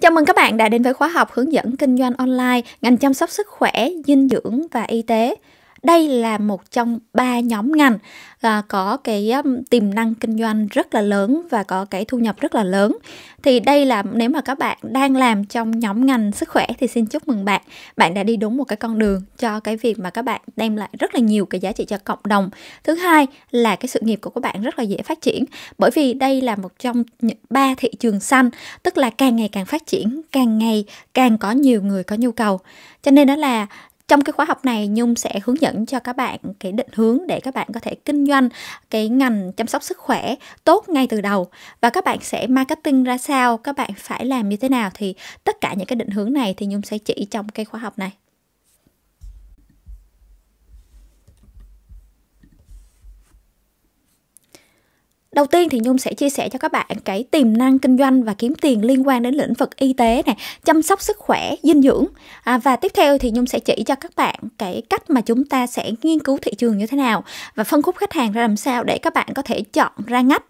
Chào mừng các bạn đã đến với khóa học hướng dẫn kinh doanh online ngành chăm sóc sức khỏe, dinh dưỡng và y tế đây là một trong ba nhóm ngành à, có cái um, tiềm năng kinh doanh rất là lớn và có cái thu nhập rất là lớn thì đây là nếu mà các bạn đang làm trong nhóm ngành sức khỏe thì xin chúc mừng bạn bạn đã đi đúng một cái con đường cho cái việc mà các bạn đem lại rất là nhiều cái giá trị cho cộng đồng thứ hai là cái sự nghiệp của các bạn rất là dễ phát triển bởi vì đây là một trong ba thị trường xanh tức là càng ngày càng phát triển càng ngày càng có nhiều người có nhu cầu cho nên đó là trong cái khóa học này Nhung sẽ hướng dẫn cho các bạn cái định hướng để các bạn có thể kinh doanh cái ngành chăm sóc sức khỏe tốt ngay từ đầu và các bạn sẽ marketing ra sao, các bạn phải làm như thế nào thì tất cả những cái định hướng này thì Nhung sẽ chỉ trong cái khóa học này. Đầu tiên thì Nhung sẽ chia sẻ cho các bạn cái tiềm năng kinh doanh và kiếm tiền liên quan đến lĩnh vực y tế này, chăm sóc sức khỏe, dinh dưỡng. À, và tiếp theo thì Nhung sẽ chỉ cho các bạn cái cách mà chúng ta sẽ nghiên cứu thị trường như thế nào và phân khúc khách hàng ra làm sao để các bạn có thể chọn ra ngách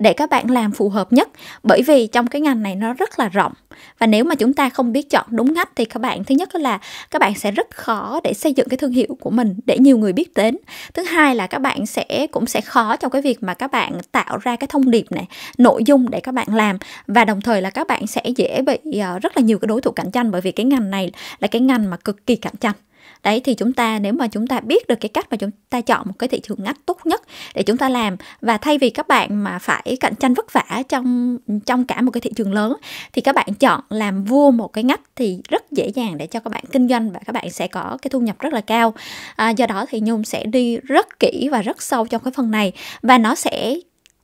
để các bạn làm phù hợp nhất. Bởi vì trong cái ngành này nó rất là rộng và nếu mà chúng ta không biết chọn đúng ngách thì các bạn thứ nhất là các bạn sẽ rất khó để xây dựng cái thương hiệu của mình để nhiều người biết đến. Thứ hai là các bạn sẽ cũng sẽ khó trong cái việc mà các bạn tạo ra cái thông điệp này nội dung để các bạn làm và đồng thời là các bạn sẽ dễ bị ờ, rất là nhiều cái đối thủ cạnh tranh bởi vì cái ngành này là cái ngành mà cực kỳ cạnh tranh đấy thì chúng ta nếu mà chúng ta biết được cái cách mà chúng ta chọn một cái thị trường ngách tốt nhất để chúng ta làm và thay vì các bạn mà phải cạnh tranh vất vả trong trong cả một cái thị trường lớn thì các bạn chọn làm vua một cái ngách thì rất dễ dàng để cho các bạn kinh doanh và các bạn sẽ có cái thu nhập rất là cao à, do đó thì nhung sẽ đi rất kỹ và rất sâu trong cái phần này và nó sẽ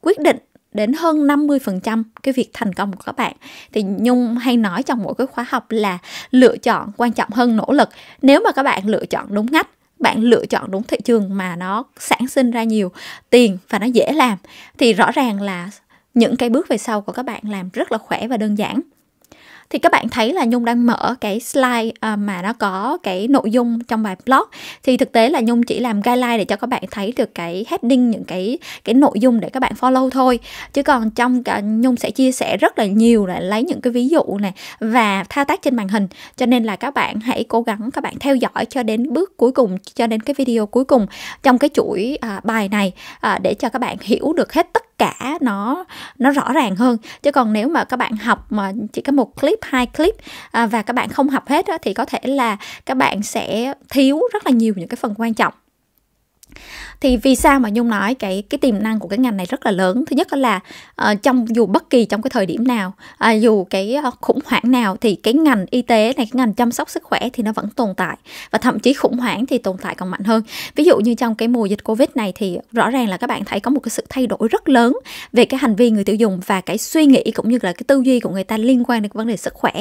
quyết định đến hơn 50% cái việc thành công của các bạn. Thì Nhung hay nói trong mỗi cái khóa học là lựa chọn quan trọng hơn nỗ lực. Nếu mà các bạn lựa chọn đúng ngách bạn lựa chọn đúng thị trường mà nó sản sinh ra nhiều tiền và nó dễ làm thì rõ ràng là những cái bước về sau của các bạn làm rất là khỏe và đơn giản thì các bạn thấy là Nhung đang mở cái slide à, mà nó có cái nội dung trong bài blog thì thực tế là Nhung chỉ làm guideline để cho các bạn thấy được cái heading những cái cái nội dung để các bạn follow thôi chứ còn trong cả Nhung sẽ chia sẻ rất là nhiều là lấy những cái ví dụ này và thao tác trên màn hình cho nên là các bạn hãy cố gắng các bạn theo dõi cho đến bước cuối cùng cho đến cái video cuối cùng trong cái chuỗi à, bài này à, để cho các bạn hiểu được hết tất cả nó nó rõ ràng hơn chứ còn nếu mà các bạn học mà chỉ có một clip hai clip à, và các bạn không học hết á, thì có thể là các bạn sẽ thiếu rất là nhiều những cái phần quan trọng thì vì sao mà nhung nói cái cái tiềm năng của cái ngành này rất là lớn thứ nhất là uh, trong dù bất kỳ trong cái thời điểm nào uh, dù cái uh, khủng hoảng nào thì cái ngành y tế này cái ngành chăm sóc sức khỏe thì nó vẫn tồn tại và thậm chí khủng hoảng thì tồn tại còn mạnh hơn ví dụ như trong cái mùa dịch covid này thì rõ ràng là các bạn thấy có một cái sự thay đổi rất lớn về cái hành vi người tiêu dùng và cái suy nghĩ cũng như là cái tư duy của người ta liên quan đến cái vấn đề sức khỏe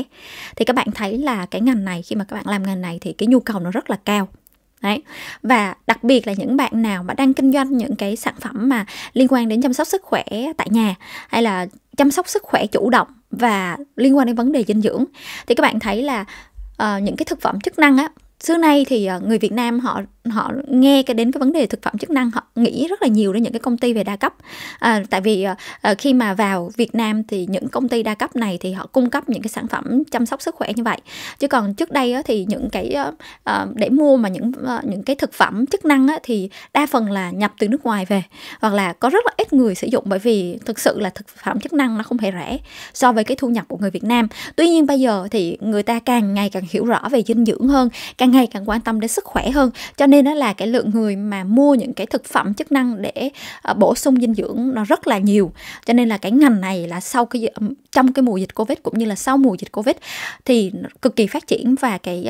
thì các bạn thấy là cái ngành này khi mà các bạn làm ngành này thì cái nhu cầu nó rất là cao Đấy. Và đặc biệt là những bạn nào mà đang kinh doanh những cái sản phẩm mà liên quan đến chăm sóc sức khỏe tại nhà hay là chăm sóc sức khỏe chủ động và liên quan đến vấn đề dinh dưỡng thì các bạn thấy là uh, những cái thực phẩm chức năng á xưa nay thì ờ, người Việt Nam họ họ nghe cái đến cái vấn đề thực phẩm chức năng họ nghĩ rất là nhiều đến những cái công ty về đa cấp à, tại vì à, khi mà vào Việt Nam thì những công ty đa cấp này thì họ cung cấp những cái sản phẩm chăm sóc sức khỏe như vậy chứ còn trước đây á, thì những cái à, để mua mà những à, những cái thực phẩm chức năng á, thì đa phần là nhập từ nước ngoài về hoặc là có rất là ít người sử dụng bởi vì thực sự là thực phẩm chức năng nó không hề rẻ so với cái thu nhập của người Việt Nam tuy nhiên bây giờ thì người ta càng ngày càng hiểu rõ về dinh dưỡng hơn càng ngày càng quan tâm đến sức khỏe hơn cho nên nên đó là cái lượng người mà mua những cái thực phẩm chức năng để ờ, bổ sung dinh dưỡng nó rất là nhiều cho nên là cái ngành này là sau cái trong cái mùa dịch covid cũng như là sau mùa dịch covid thì cực kỳ phát triển và cái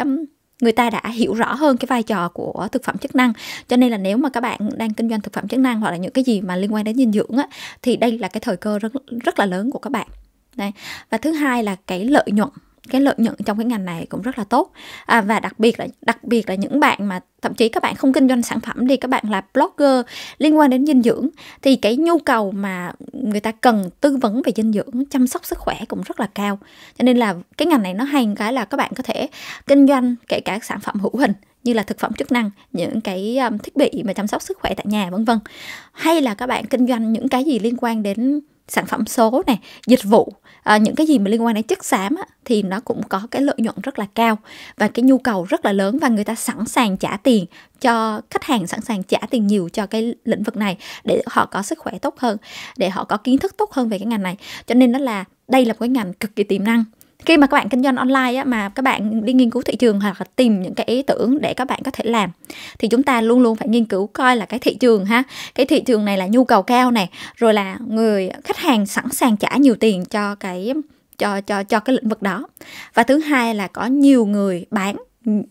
người ta đã hiểu rõ hơn cái vai trò của thực phẩm chức năng cho nên là nếu mà các bạn đang kinh doanh thực phẩm chức năng hoặc là những cái gì mà liên quan đến dinh dưỡng á, thì đây là cái thời cơ rất, rất là lớn của các bạn Đấy. và thứ hai là cái lợi nhuận cái lợi nhuận trong cái ngành này cũng rất là tốt à, và đặc biệt là đặc biệt là những bạn mà thậm chí các bạn không kinh doanh sản phẩm đi các bạn là blogger liên quan đến dinh dưỡng thì cái nhu cầu mà người ta cần tư vấn về dinh dưỡng chăm sóc sức khỏe cũng rất là cao cho nên là cái ngành này nó hay cái là các bạn có thể kinh doanh kể cả sản phẩm hữu hình như là thực phẩm chức năng những cái um, thiết bị mà chăm sóc sức khỏe tại nhà vân vân hay là các bạn kinh doanh những cái gì liên quan đến sản phẩm số này dịch vụ à, những cái gì mà liên quan đến chất xám á, thì nó cũng có cái lợi nhuận rất là cao và cái nhu cầu rất là lớn và người ta sẵn sàng trả tiền cho khách hàng sẵn sàng trả tiền nhiều cho cái lĩnh vực này để họ có sức khỏe tốt hơn để họ có kiến thức tốt hơn về cái ngành này cho nên đó là đây là một cái ngành cực kỳ tiềm năng khi mà các bạn kinh doanh online á, mà các bạn đi nghiên cứu thị trường hoặc là tìm những cái ý tưởng để các bạn có thể làm thì chúng ta luôn luôn phải nghiên cứu coi là cái thị trường ha cái thị trường này là nhu cầu cao này rồi là người khách hàng sẵn sàng trả nhiều tiền cho cái cho cho cho cái lĩnh vực đó và thứ hai là có nhiều người bán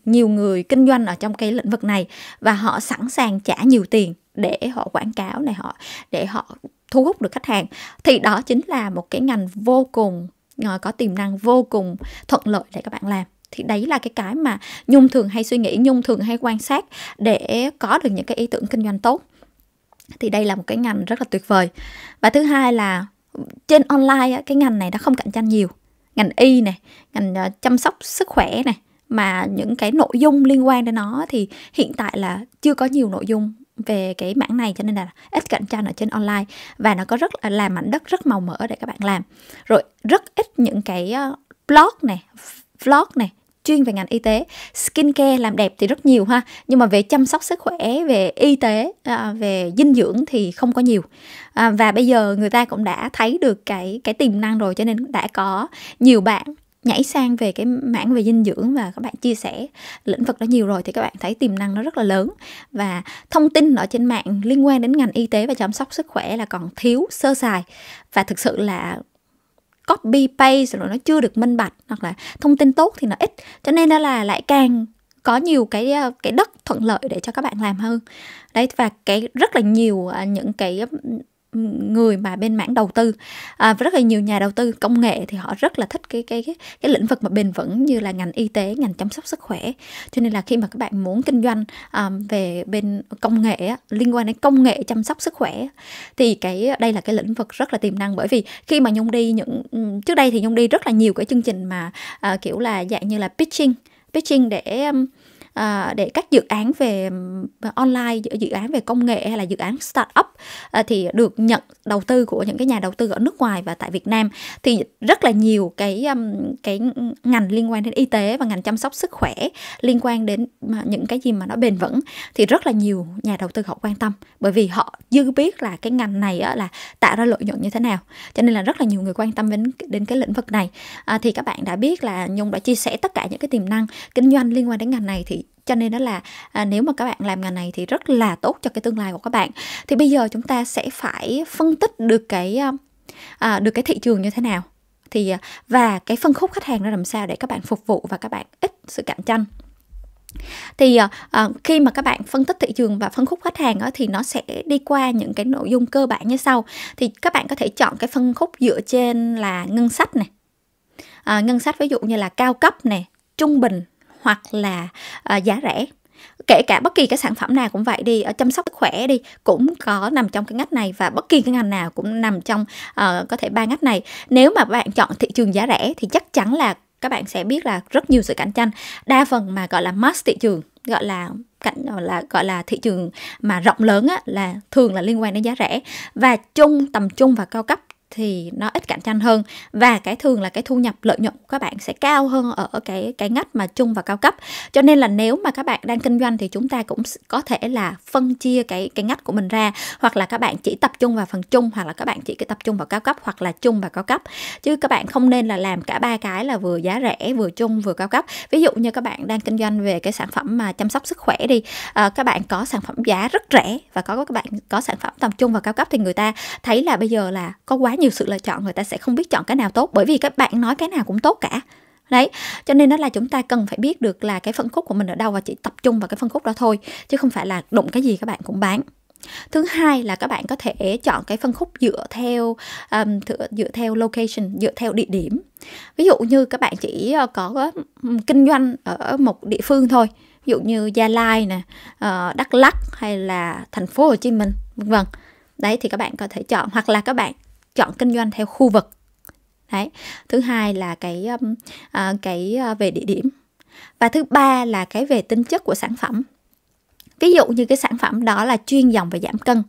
nhiều người kinh doanh ở trong cái lĩnh vực này và họ sẵn sàng trả nhiều tiền để họ quảng cáo này họ để họ thu hút được khách hàng thì đó chính là một cái ngành vô cùng Ờ, có tiềm năng vô cùng thuận lợi để các bạn làm thì đấy là cái cái mà nhung thường hay suy nghĩ nhung thường hay quan sát để có được những cái ý tưởng kinh doanh tốt thì đây là một cái ngành rất là tuyệt vời và thứ hai là trên online cái ngành này nó không cạnh tranh nhiều ngành y này ngành ờ, chăm sóc sức khỏe này mà những cái nội dung liên quan đến nó thì hiện tại là chưa có nhiều nội dung về cái mảng này cho nên là ít cạnh tranh ở trên online và nó có rất là làm mảnh đất rất màu mỡ để các bạn làm rồi rất ít những cái ờ, blog này vlog này chuyên về ngành y tế skincare làm đẹp thì rất nhiều ha nhưng mà về chăm sóc sức khỏe về y tế ờ, về dinh dưỡng thì không có nhiều ờ, và bây giờ người ta cũng đã thấy được cái cái tiềm năng rồi cho nên đã có nhiều bạn nhảy sang về cái mảng về dinh dưỡng và các bạn chia sẻ lĩnh vực đó nhiều rồi thì các bạn thấy tiềm năng nó rất là lớn và thông tin ở trên mạng liên quan đến ngành y tế và chăm sóc sức khỏe là còn thiếu sơ sài và thực sự là copy paste rồi nó chưa được minh bạch hoặc là thông tin tốt thì nó ít cho nên đó là lại càng có nhiều cái ờ, cái đất thuận lợi để cho các bạn làm hơn đấy và cái rất là nhiều ờ, những cái người mà bên mảng đầu tư à, và rất là nhiều nhà đầu tư công nghệ thì họ rất là thích cái cái cái, cái lĩnh vực mà bền vững như là ngành y tế ngành chăm sóc sức khỏe cho nên là khi mà các bạn muốn kinh doanh à, về bên công nghệ liên quan đến công nghệ chăm sóc sức khỏe thì cái đây là cái lĩnh vực rất là tiềm năng bởi vì khi mà nhung đi những trước đây thì nhung đi rất là nhiều cái chương trình mà à, kiểu là dạng như là pitching pitching để à, để các dự án về online dự án về công nghệ hay là dự án startup à, thì được nhận đầu tư của những cái nhà đầu tư ở nước ngoài và tại Việt Nam thì rất là nhiều cái cái ngành liên quan đến y tế và ngành chăm sóc sức khỏe liên quan đến những cái gì mà nó bền vững thì rất là nhiều nhà đầu tư họ quan tâm bởi vì họ dư biết là cái ngành này á, là tạo ra lợi nhuận như thế nào cho nên là rất là nhiều người quan tâm đến đến cái lĩnh vực này à, thì các bạn đã biết là nhung đã chia sẻ tất cả những cái tiềm năng kinh doanh liên quan đến ngành này thì cho nên đó là à, nếu mà các bạn làm ngành này thì rất là tốt cho cái tương lai của các bạn thì bây giờ chúng ta sẽ phải phân tích được cái à, à được cái thị trường như thế nào thì à, và cái phân khúc khách hàng ra làm sao để các bạn phục vụ và các bạn ít sự cạnh tranh thì à, à khi mà các bạn phân tích thị trường và phân khúc khách hàng đó, thì nó sẽ đi qua những cái nội dung cơ bản như sau thì các bạn có thể chọn cái phân khúc dựa trên là ngân sách này à, ngân sách ví dụ như là cao cấp này trung bình hoặc là uh, giá rẻ kể cả bất kỳ cái sản phẩm nào cũng vậy đi ở chăm sóc sức khỏe đi cũng có nằm trong cái ngách này và bất kỳ cái ngành nào cũng nằm trong uh, có thể ba ngách này nếu mà bạn chọn thị trường giá rẻ thì chắc chắn là các bạn sẽ biết là rất nhiều sự cạnh tranh đa phần mà gọi là mass thị trường gọi là cạnh gọi là gọi là thị trường mà rộng lớn á, là thường là liên quan đến giá rẻ và chung tầm trung và cao cấp thì nó ít cạnh tranh hơn và cái thường là cái thu nhập lợi nhuận của các bạn sẽ cao hơn ở cái cái ngách mà trung và cao cấp cho nên là nếu mà các bạn đang kinh doanh thì chúng ta cũng có thể là phân chia cái cái ngách của mình ra hoặc là các bạn chỉ tập trung vào phần trung hoặc là các bạn chỉ tập trung vào cao cấp hoặc là trung và cao cấp chứ các bạn không nên là làm cả ba cái là vừa giá rẻ vừa trung vừa cao cấp ví dụ như các bạn đang kinh doanh về cái sản phẩm mà chăm sóc sức khỏe đi à, các bạn có sản phẩm giá rất rẻ và có các bạn có sản phẩm tầm trung và cao cấp thì người ta thấy là bây giờ là có quá nhiều sự lựa chọn người ta sẽ không biết chọn cái nào tốt bởi vì các bạn nói cái nào cũng tốt cả đấy cho nên đó là chúng ta cần phải biết được là cái phân khúc của mình ở đâu và chỉ tập trung vào cái phân khúc đó thôi chứ không phải là đụng cái gì các bạn cũng bán thứ hai là các bạn có thể chọn cái phân khúc dựa theo um, dựa theo location dựa theo địa điểm ví dụ như các bạn chỉ ờ, có kinh doanh ở một địa phương thôi ví dụ như gia lai nè ờ, đắk lắc hay là thành phố hồ chí minh vân vân đấy thì các bạn có thể chọn hoặc là các bạn chọn kinh doanh theo khu vực đấy thứ hai là cái uh, cái à, về địa điểm và thứ ba là cái về tính chất của sản phẩm ví dụ như cái sản phẩm đó là chuyên dòng về giảm cân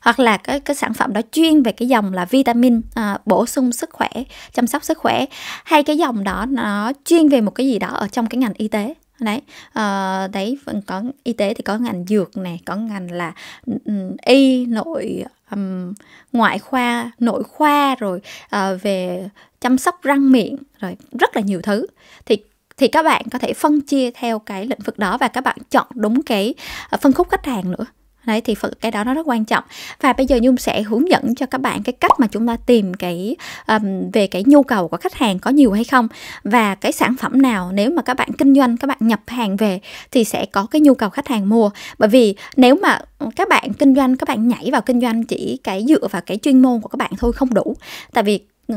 hoặc là cái cái sản phẩm đó chuyên về cái dòng là vitamin à, bổ sung sức khỏe chăm sóc sức khỏe hay cái dòng đó nó chuyên về một cái gì đó ở trong cái ngành y tế đấy à, đấy vẫn có y tế thì có ngành dược này có ngành là ừ, y nội um, ngoại khoa nội khoa rồi uh, về chăm sóc răng miệng rồi rất là nhiều thứ thì thì các bạn có thể phân chia theo cái lĩnh vực đó và các bạn chọn đúng cái ờ, phân khúc khách hàng nữa đấy thì cái đó nó rất quan trọng và bây giờ nhung sẽ hướng dẫn cho các bạn cái cách mà chúng ta tìm cái um, về cái nhu cầu của khách hàng có nhiều hay không và cái sản phẩm nào nếu mà các bạn kinh doanh các bạn nhập hàng về thì sẽ có cái nhu cầu khách hàng mua bởi vì nếu mà các bạn kinh doanh các bạn nhảy vào kinh doanh chỉ cái dựa vào cái chuyên môn của các bạn thôi không đủ tại vì ừ,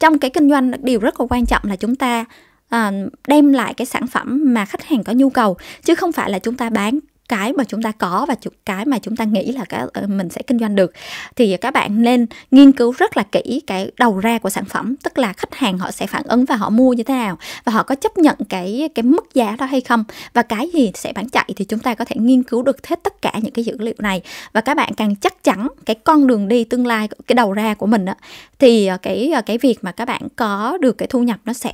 trong cái kinh doanh điều rất là quan trọng là chúng ta à, đem lại cái sản phẩm mà khách hàng có nhu cầu chứ không phải là chúng ta bán cái mà chúng ta có và cái mà chúng ta nghĩ là cái ờ, mình sẽ kinh doanh được thì các bạn nên nghiên cứu rất là kỹ cái đầu ra của sản phẩm tức là khách hàng họ sẽ phản ứng và họ mua như thế nào và họ có chấp nhận cái cái mức giá đó hay không và cái gì sẽ bán chạy thì chúng ta có thể nghiên cứu được hết tất cả những cái dữ liệu này và các bạn càng chắc chắn cái con đường đi tương lai cái đầu ra của mình á thì ờ, cái ờ, cái việc mà các bạn có được cái thu nhập nó sẽ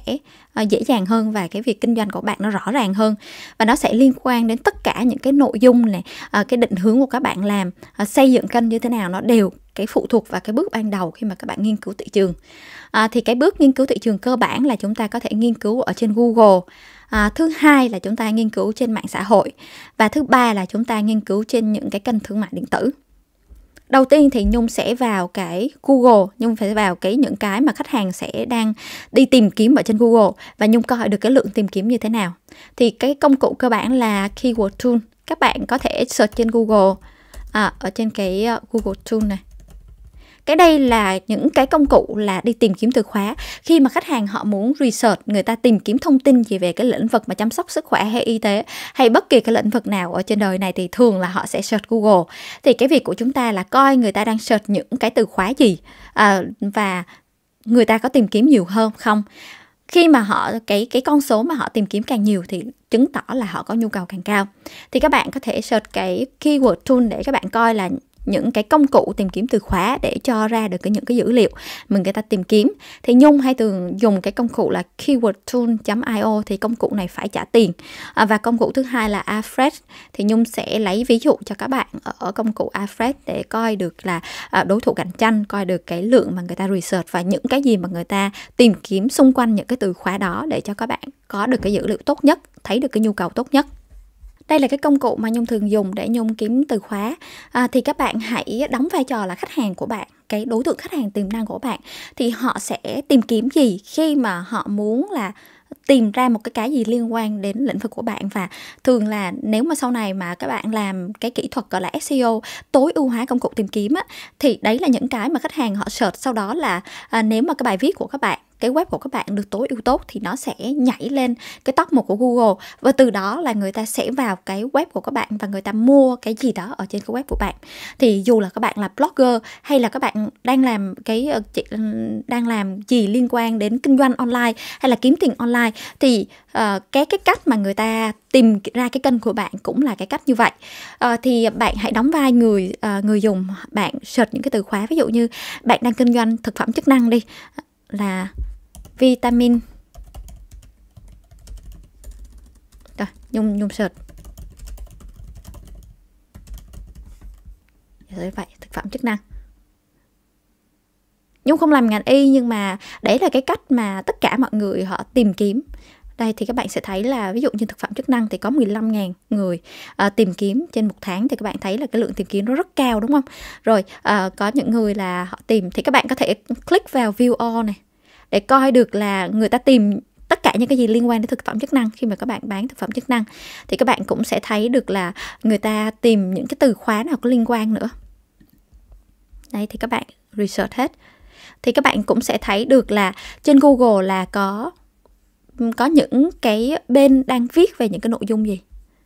Ờ, dễ dàng hơn và cái việc kinh doanh của bạn nó rõ ràng hơn và nó sẽ liên quan đến tất cả những cái nội dung này ờ, cái định hướng của các bạn làm ờ, xây dựng kênh như thế nào nó đều cái phụ thuộc vào cái bước ban đầu khi mà các bạn nghiên cứu thị trường à, thì cái bước nghiên cứu thị trường cơ bản là chúng ta có thể nghiên cứu ở trên google à, thứ hai là chúng ta nghiên cứu trên mạng xã hội và thứ ba là chúng ta nghiên cứu trên những cái kênh thương mại điện tử đầu tiên thì nhung sẽ vào cái google nhung phải vào cái những cái mà khách hàng sẽ đang đi tìm kiếm ở trên google và nhung coi được cái lượng tìm kiếm như thế nào thì cái công cụ cơ bản là keyword tool các bạn có thể search trên google à, ở trên cái ờ, google tool này cái đây là những cái công cụ là đi tìm kiếm từ khóa khi mà khách hàng họ muốn research người ta tìm kiếm thông tin gì về cái lĩnh vực mà chăm sóc sức khỏe hay y tế hay bất kỳ cái lĩnh vực nào ở trên đời này thì thường là họ sẽ search google thì cái việc của chúng ta là coi người ta đang search những cái từ khóa gì à, và người ta có tìm kiếm nhiều hơn không khi mà họ cái cái con số mà họ tìm kiếm càng nhiều thì chứng tỏ là họ có nhu cầu càng cao thì các bạn có thể search cái keyword tool để các bạn coi là những cái công cụ tìm kiếm từ khóa để cho ra được cái những cái dữ liệu mình người ta tìm kiếm thì nhung hay thường dùng cái công cụ là keywordtool io thì công cụ này phải trả tiền à, và công cụ thứ hai là Afresh thì nhung sẽ lấy ví dụ cho các bạn ở công cụ Afresh để coi được là à, đối thủ cạnh tranh coi được cái lượng mà người ta research và những cái gì mà người ta tìm kiếm xung quanh những cái từ khóa đó để cho các bạn có được cái dữ liệu tốt nhất thấy được cái nhu cầu tốt nhất đây là cái công cụ mà nhung thường dùng để nhung kiếm từ khóa à, thì các bạn hãy đóng vai trò là khách hàng của bạn cái đối tượng khách hàng tiềm năng của bạn thì họ sẽ tìm kiếm gì khi mà họ muốn là tìm ra một cái cái gì liên quan đến lĩnh vực của bạn và thường là nếu mà sau này mà các bạn làm cái kỹ thuật gọi là SEO tối ưu hóa công cụ tìm kiếm á, thì đấy là những cái mà khách hàng họ search sau đó là à, nếu mà cái bài viết của các bạn cái web của các bạn được tối ưu tốt thì nó sẽ nhảy lên cái top một của Google và từ đó là người ta sẽ vào cái web của các bạn và người ta mua cái gì đó ở trên cái web của bạn thì dù là các bạn là blogger hay là các bạn đang làm cái ờ, ừ, đang làm gì liên quan đến kinh doanh online hay là kiếm tiền online thì uh, cái cái cách mà người ta tìm ra cái kênh của bạn cũng là cái cách như vậy uh, thì bạn hãy đóng vai người uh, người dùng bạn search những cái từ khóa ví dụ như bạn đang kinh doanh thực phẩm chức năng đi là vitamin Rồi, nhung nhung sợt Rồi vậy, thực phẩm chức năng Nhung không làm ngành y nhưng mà đấy là cái cách mà tất cả mọi người họ tìm kiếm đây thì các bạn sẽ thấy là ví dụ như thực phẩm chức năng thì có 15.000 người à, tìm kiếm trên một tháng thì các bạn thấy là cái lượng tìm kiếm nó rất cao đúng không? Rồi à, có những người là họ tìm thì các bạn có thể click vào view all này để coi được là người ta tìm tất cả những cái gì liên quan đến thực phẩm chức năng khi mà các bạn bán thực phẩm chức năng thì các bạn cũng sẽ thấy được là người ta tìm những cái từ khóa nào có liên quan nữa đây thì các bạn research hết thì các bạn cũng sẽ thấy được là trên Google là có có những cái bên đang viết về những cái nội dung gì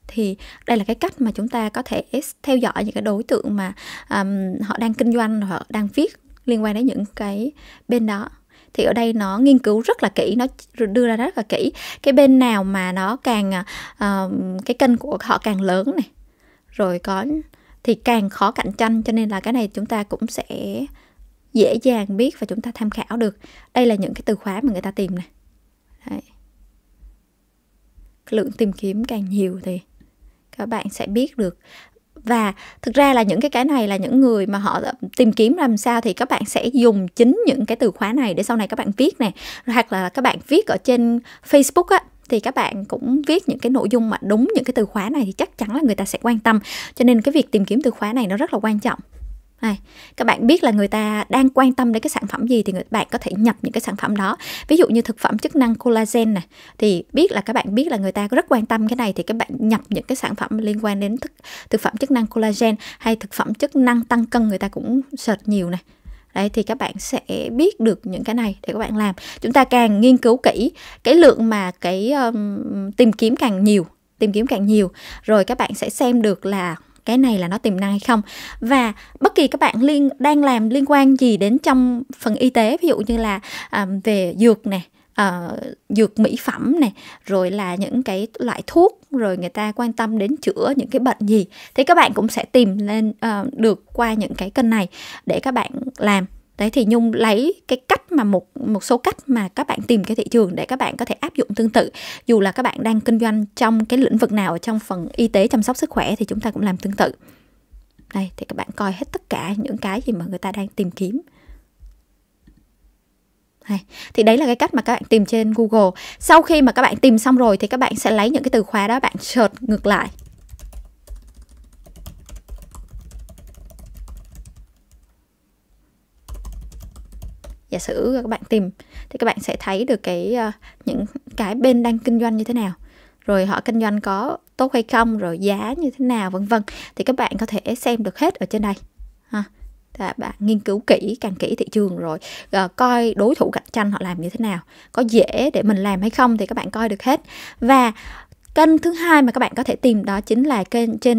thì đây là cái cách mà chúng ta có thể theo dõi những cái đối tượng mà um, họ đang kinh doanh họ đang viết liên quan đến những cái bên đó thì ở đây nó nghiên cứu rất là kỹ nó đưa ra rất là kỹ cái bên nào mà nó càng uh, cái kênh của họ càng lớn này rồi có thì càng khó cạnh tranh cho nên là cái này chúng ta cũng sẽ dễ dàng biết và chúng ta tham khảo được đây là những cái từ khóa mà người ta tìm này Đấy. lượng tìm kiếm càng nhiều thì các bạn sẽ biết được và thực ra là những cái cái này là những người mà họ tìm kiếm làm sao thì các bạn sẽ dùng chính những cái từ khóa này để sau này các bạn viết này hoặc là các bạn viết ở trên Facebook á thì các bạn cũng viết những cái nội dung mà đúng những cái từ khóa này thì chắc chắn là người ta sẽ quan tâm cho nên cái việc tìm kiếm từ khóa này nó rất là quan trọng này, các bạn biết là người ta đang quan tâm đến cái sản phẩm gì thì các bạn có thể nhập những cái sản phẩm đó ví dụ như thực phẩm chức năng collagen này thì biết là các bạn biết là người ta rất quan tâm cái này thì các bạn nhập những cái sản phẩm liên quan đến thực, thực phẩm chức năng collagen hay thực phẩm chức năng tăng cân người ta cũng sệt nhiều này đấy thì các bạn sẽ biết được những cái này để các bạn làm chúng ta càng nghiên cứu kỹ cái lượng mà cái um, tìm kiếm càng nhiều tìm kiếm càng nhiều rồi các bạn sẽ xem được là cái này là nó tiềm năng hay không và bất kỳ các bạn liên đang làm liên quan gì đến trong phần y tế ví dụ như là um, về dược này uh, ờ, dược mỹ phẩm này rồi là những cái loại thuốc rồi người ta quan tâm đến chữa những cái bệnh gì thì các bạn cũng sẽ tìm lên uh, được qua những cái kênh này để các bạn làm đấy thì nhung lấy cái cách mà một một số cách mà các bạn tìm cái thị trường để các bạn có thể áp dụng tương tự dù là các bạn đang kinh doanh trong cái lĩnh vực nào trong phần y tế chăm sóc sức khỏe thì chúng ta cũng làm tương tự đây thì các bạn coi hết tất cả những cái gì mà người ta đang tìm kiếm đây. thì đấy là cái cách mà các bạn tìm trên Google sau khi mà các bạn tìm xong rồi thì các bạn sẽ lấy những cái từ khóa đó bạn search ngược lại giả sử các bạn tìm thì các bạn sẽ thấy được cái ờ, những cái bên đang kinh doanh như thế nào rồi họ kinh doanh có tốt hay không rồi giá như thế nào vân vân thì các bạn có thể xem được hết ở trên đây ha là bạn nghiên cứu kỹ càng kỹ thị trường rồi à, coi đối thủ cạnh tranh họ làm như thế nào có dễ để mình làm hay không thì các bạn coi được hết và Kênh thứ hai mà các bạn có thể tìm đó chính là kênh trên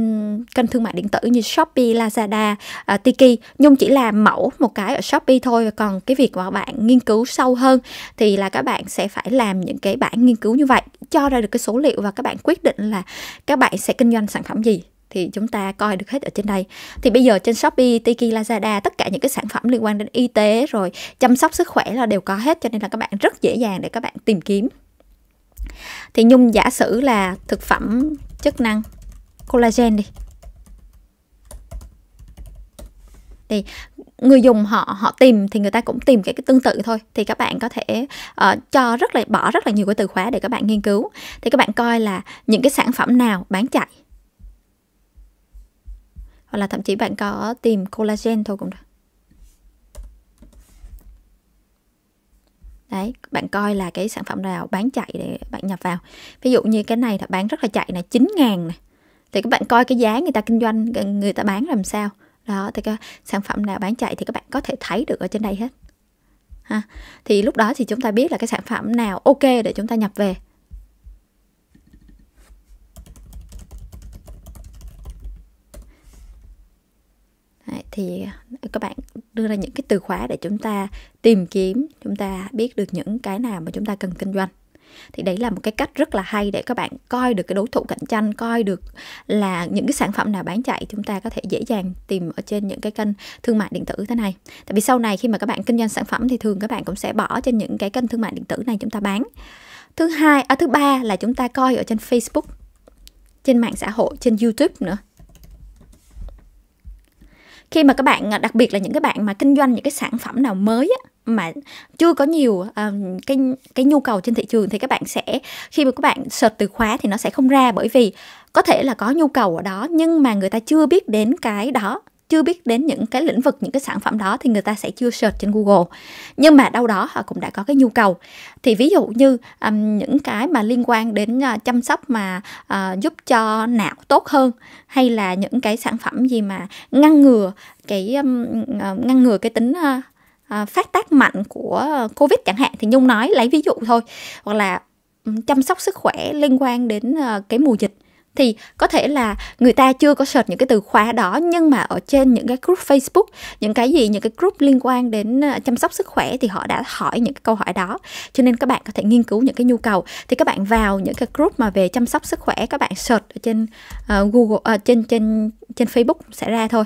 kênh thương mại điện tử như Shopee, Lazada, uh, Tiki. Nhung chỉ là mẫu một cái ở Shopee thôi còn cái việc mà bạn nghiên cứu sâu hơn thì là các bạn sẽ phải làm những cái bản nghiên cứu như vậy, cho ra được cái số liệu và các bạn quyết định là các bạn sẽ kinh doanh sản phẩm gì thì chúng ta coi được hết ở trên đây. Thì bây giờ trên Shopee, Tiki, Lazada tất cả những cái sản phẩm liên quan đến y tế rồi chăm sóc sức khỏe là đều có hết cho nên là các bạn rất dễ dàng để các bạn tìm kiếm thì nhung giả sử là thực phẩm chức năng collagen đi thì người dùng họ họ tìm thì người ta cũng tìm cái, cái tương tự thôi thì các bạn có thể uh, cho rất là bỏ rất là nhiều cái từ khóa để các bạn nghiên cứu thì các bạn coi là những cái sản phẩm nào bán chạy hoặc là thậm chí bạn có tìm collagen thôi cũng được đấy bạn coi là cái sản phẩm nào bán chạy để bạn nhập vào ví dụ như cái này là bán rất là chạy là 9 ngàn này thì các bạn coi cái giá người ta kinh doanh người ta bán làm sao đó thì cái sản phẩm nào bán chạy thì các bạn có thể thấy được ở trên đây hết ha thì lúc đó thì chúng ta biết là cái sản phẩm nào ok để chúng ta nhập về thì các bạn đưa ra những cái từ khóa để chúng ta tìm kiếm chúng ta biết được những cái nào mà chúng ta cần kinh doanh thì đấy là một cái cách rất là hay để các bạn coi được cái đối thủ cạnh tranh coi được là những cái sản phẩm nào bán chạy chúng ta có thể dễ dàng tìm ở trên những cái kênh thương mại điện tử thế này tại vì sau này khi mà các bạn kinh doanh sản phẩm thì thường các bạn cũng sẽ bỏ trên những cái kênh thương mại điện tử này chúng ta bán thứ hai à, thứ ba là chúng ta coi ở trên facebook trên mạng xã hội trên youtube nữa khi mà các bạn à, đặc biệt là những cái bạn mà kinh doanh những cái sản phẩm nào mới á, mà chưa có nhiều um, cái cái nhu cầu trên thị trường thì các bạn sẽ khi mà các bạn search từ khóa thì nó sẽ không ra bởi vì có thể là có nhu cầu ở đó nhưng mà người ta chưa biết đến cái đó chưa biết đến những cái lĩnh vực những cái sản phẩm đó thì người ta sẽ chưa search trên Google nhưng mà đâu đó họ cũng đã có cái nhu cầu thì ví dụ như um, những cái mà liên quan đến uh, chăm sóc mà uh, giúp cho não tốt hơn hay là những cái sản phẩm gì mà ngăn ngừa cái um, uh, ngăn ngừa cái tính uh, uh, phát tác mạnh của covid chẳng hạn thì nhung nói lấy ví dụ thôi hoặc là chăm sóc sức khỏe liên quan đến cái mùa dịch thì có thể là người ta chưa có search những cái từ khóa đó nhưng mà ở trên những cái group Facebook những cái gì những cái group liên quan đến ờ, chăm sóc sức khỏe thì họ đã hỏi những cái câu hỏi đó cho nên các bạn có thể nghiên cứu những cái nhu cầu thì các bạn vào những cái group mà về chăm sóc sức khỏe các bạn search ở trên uh, Google uh, trên trên trên Facebook sẽ ra thôi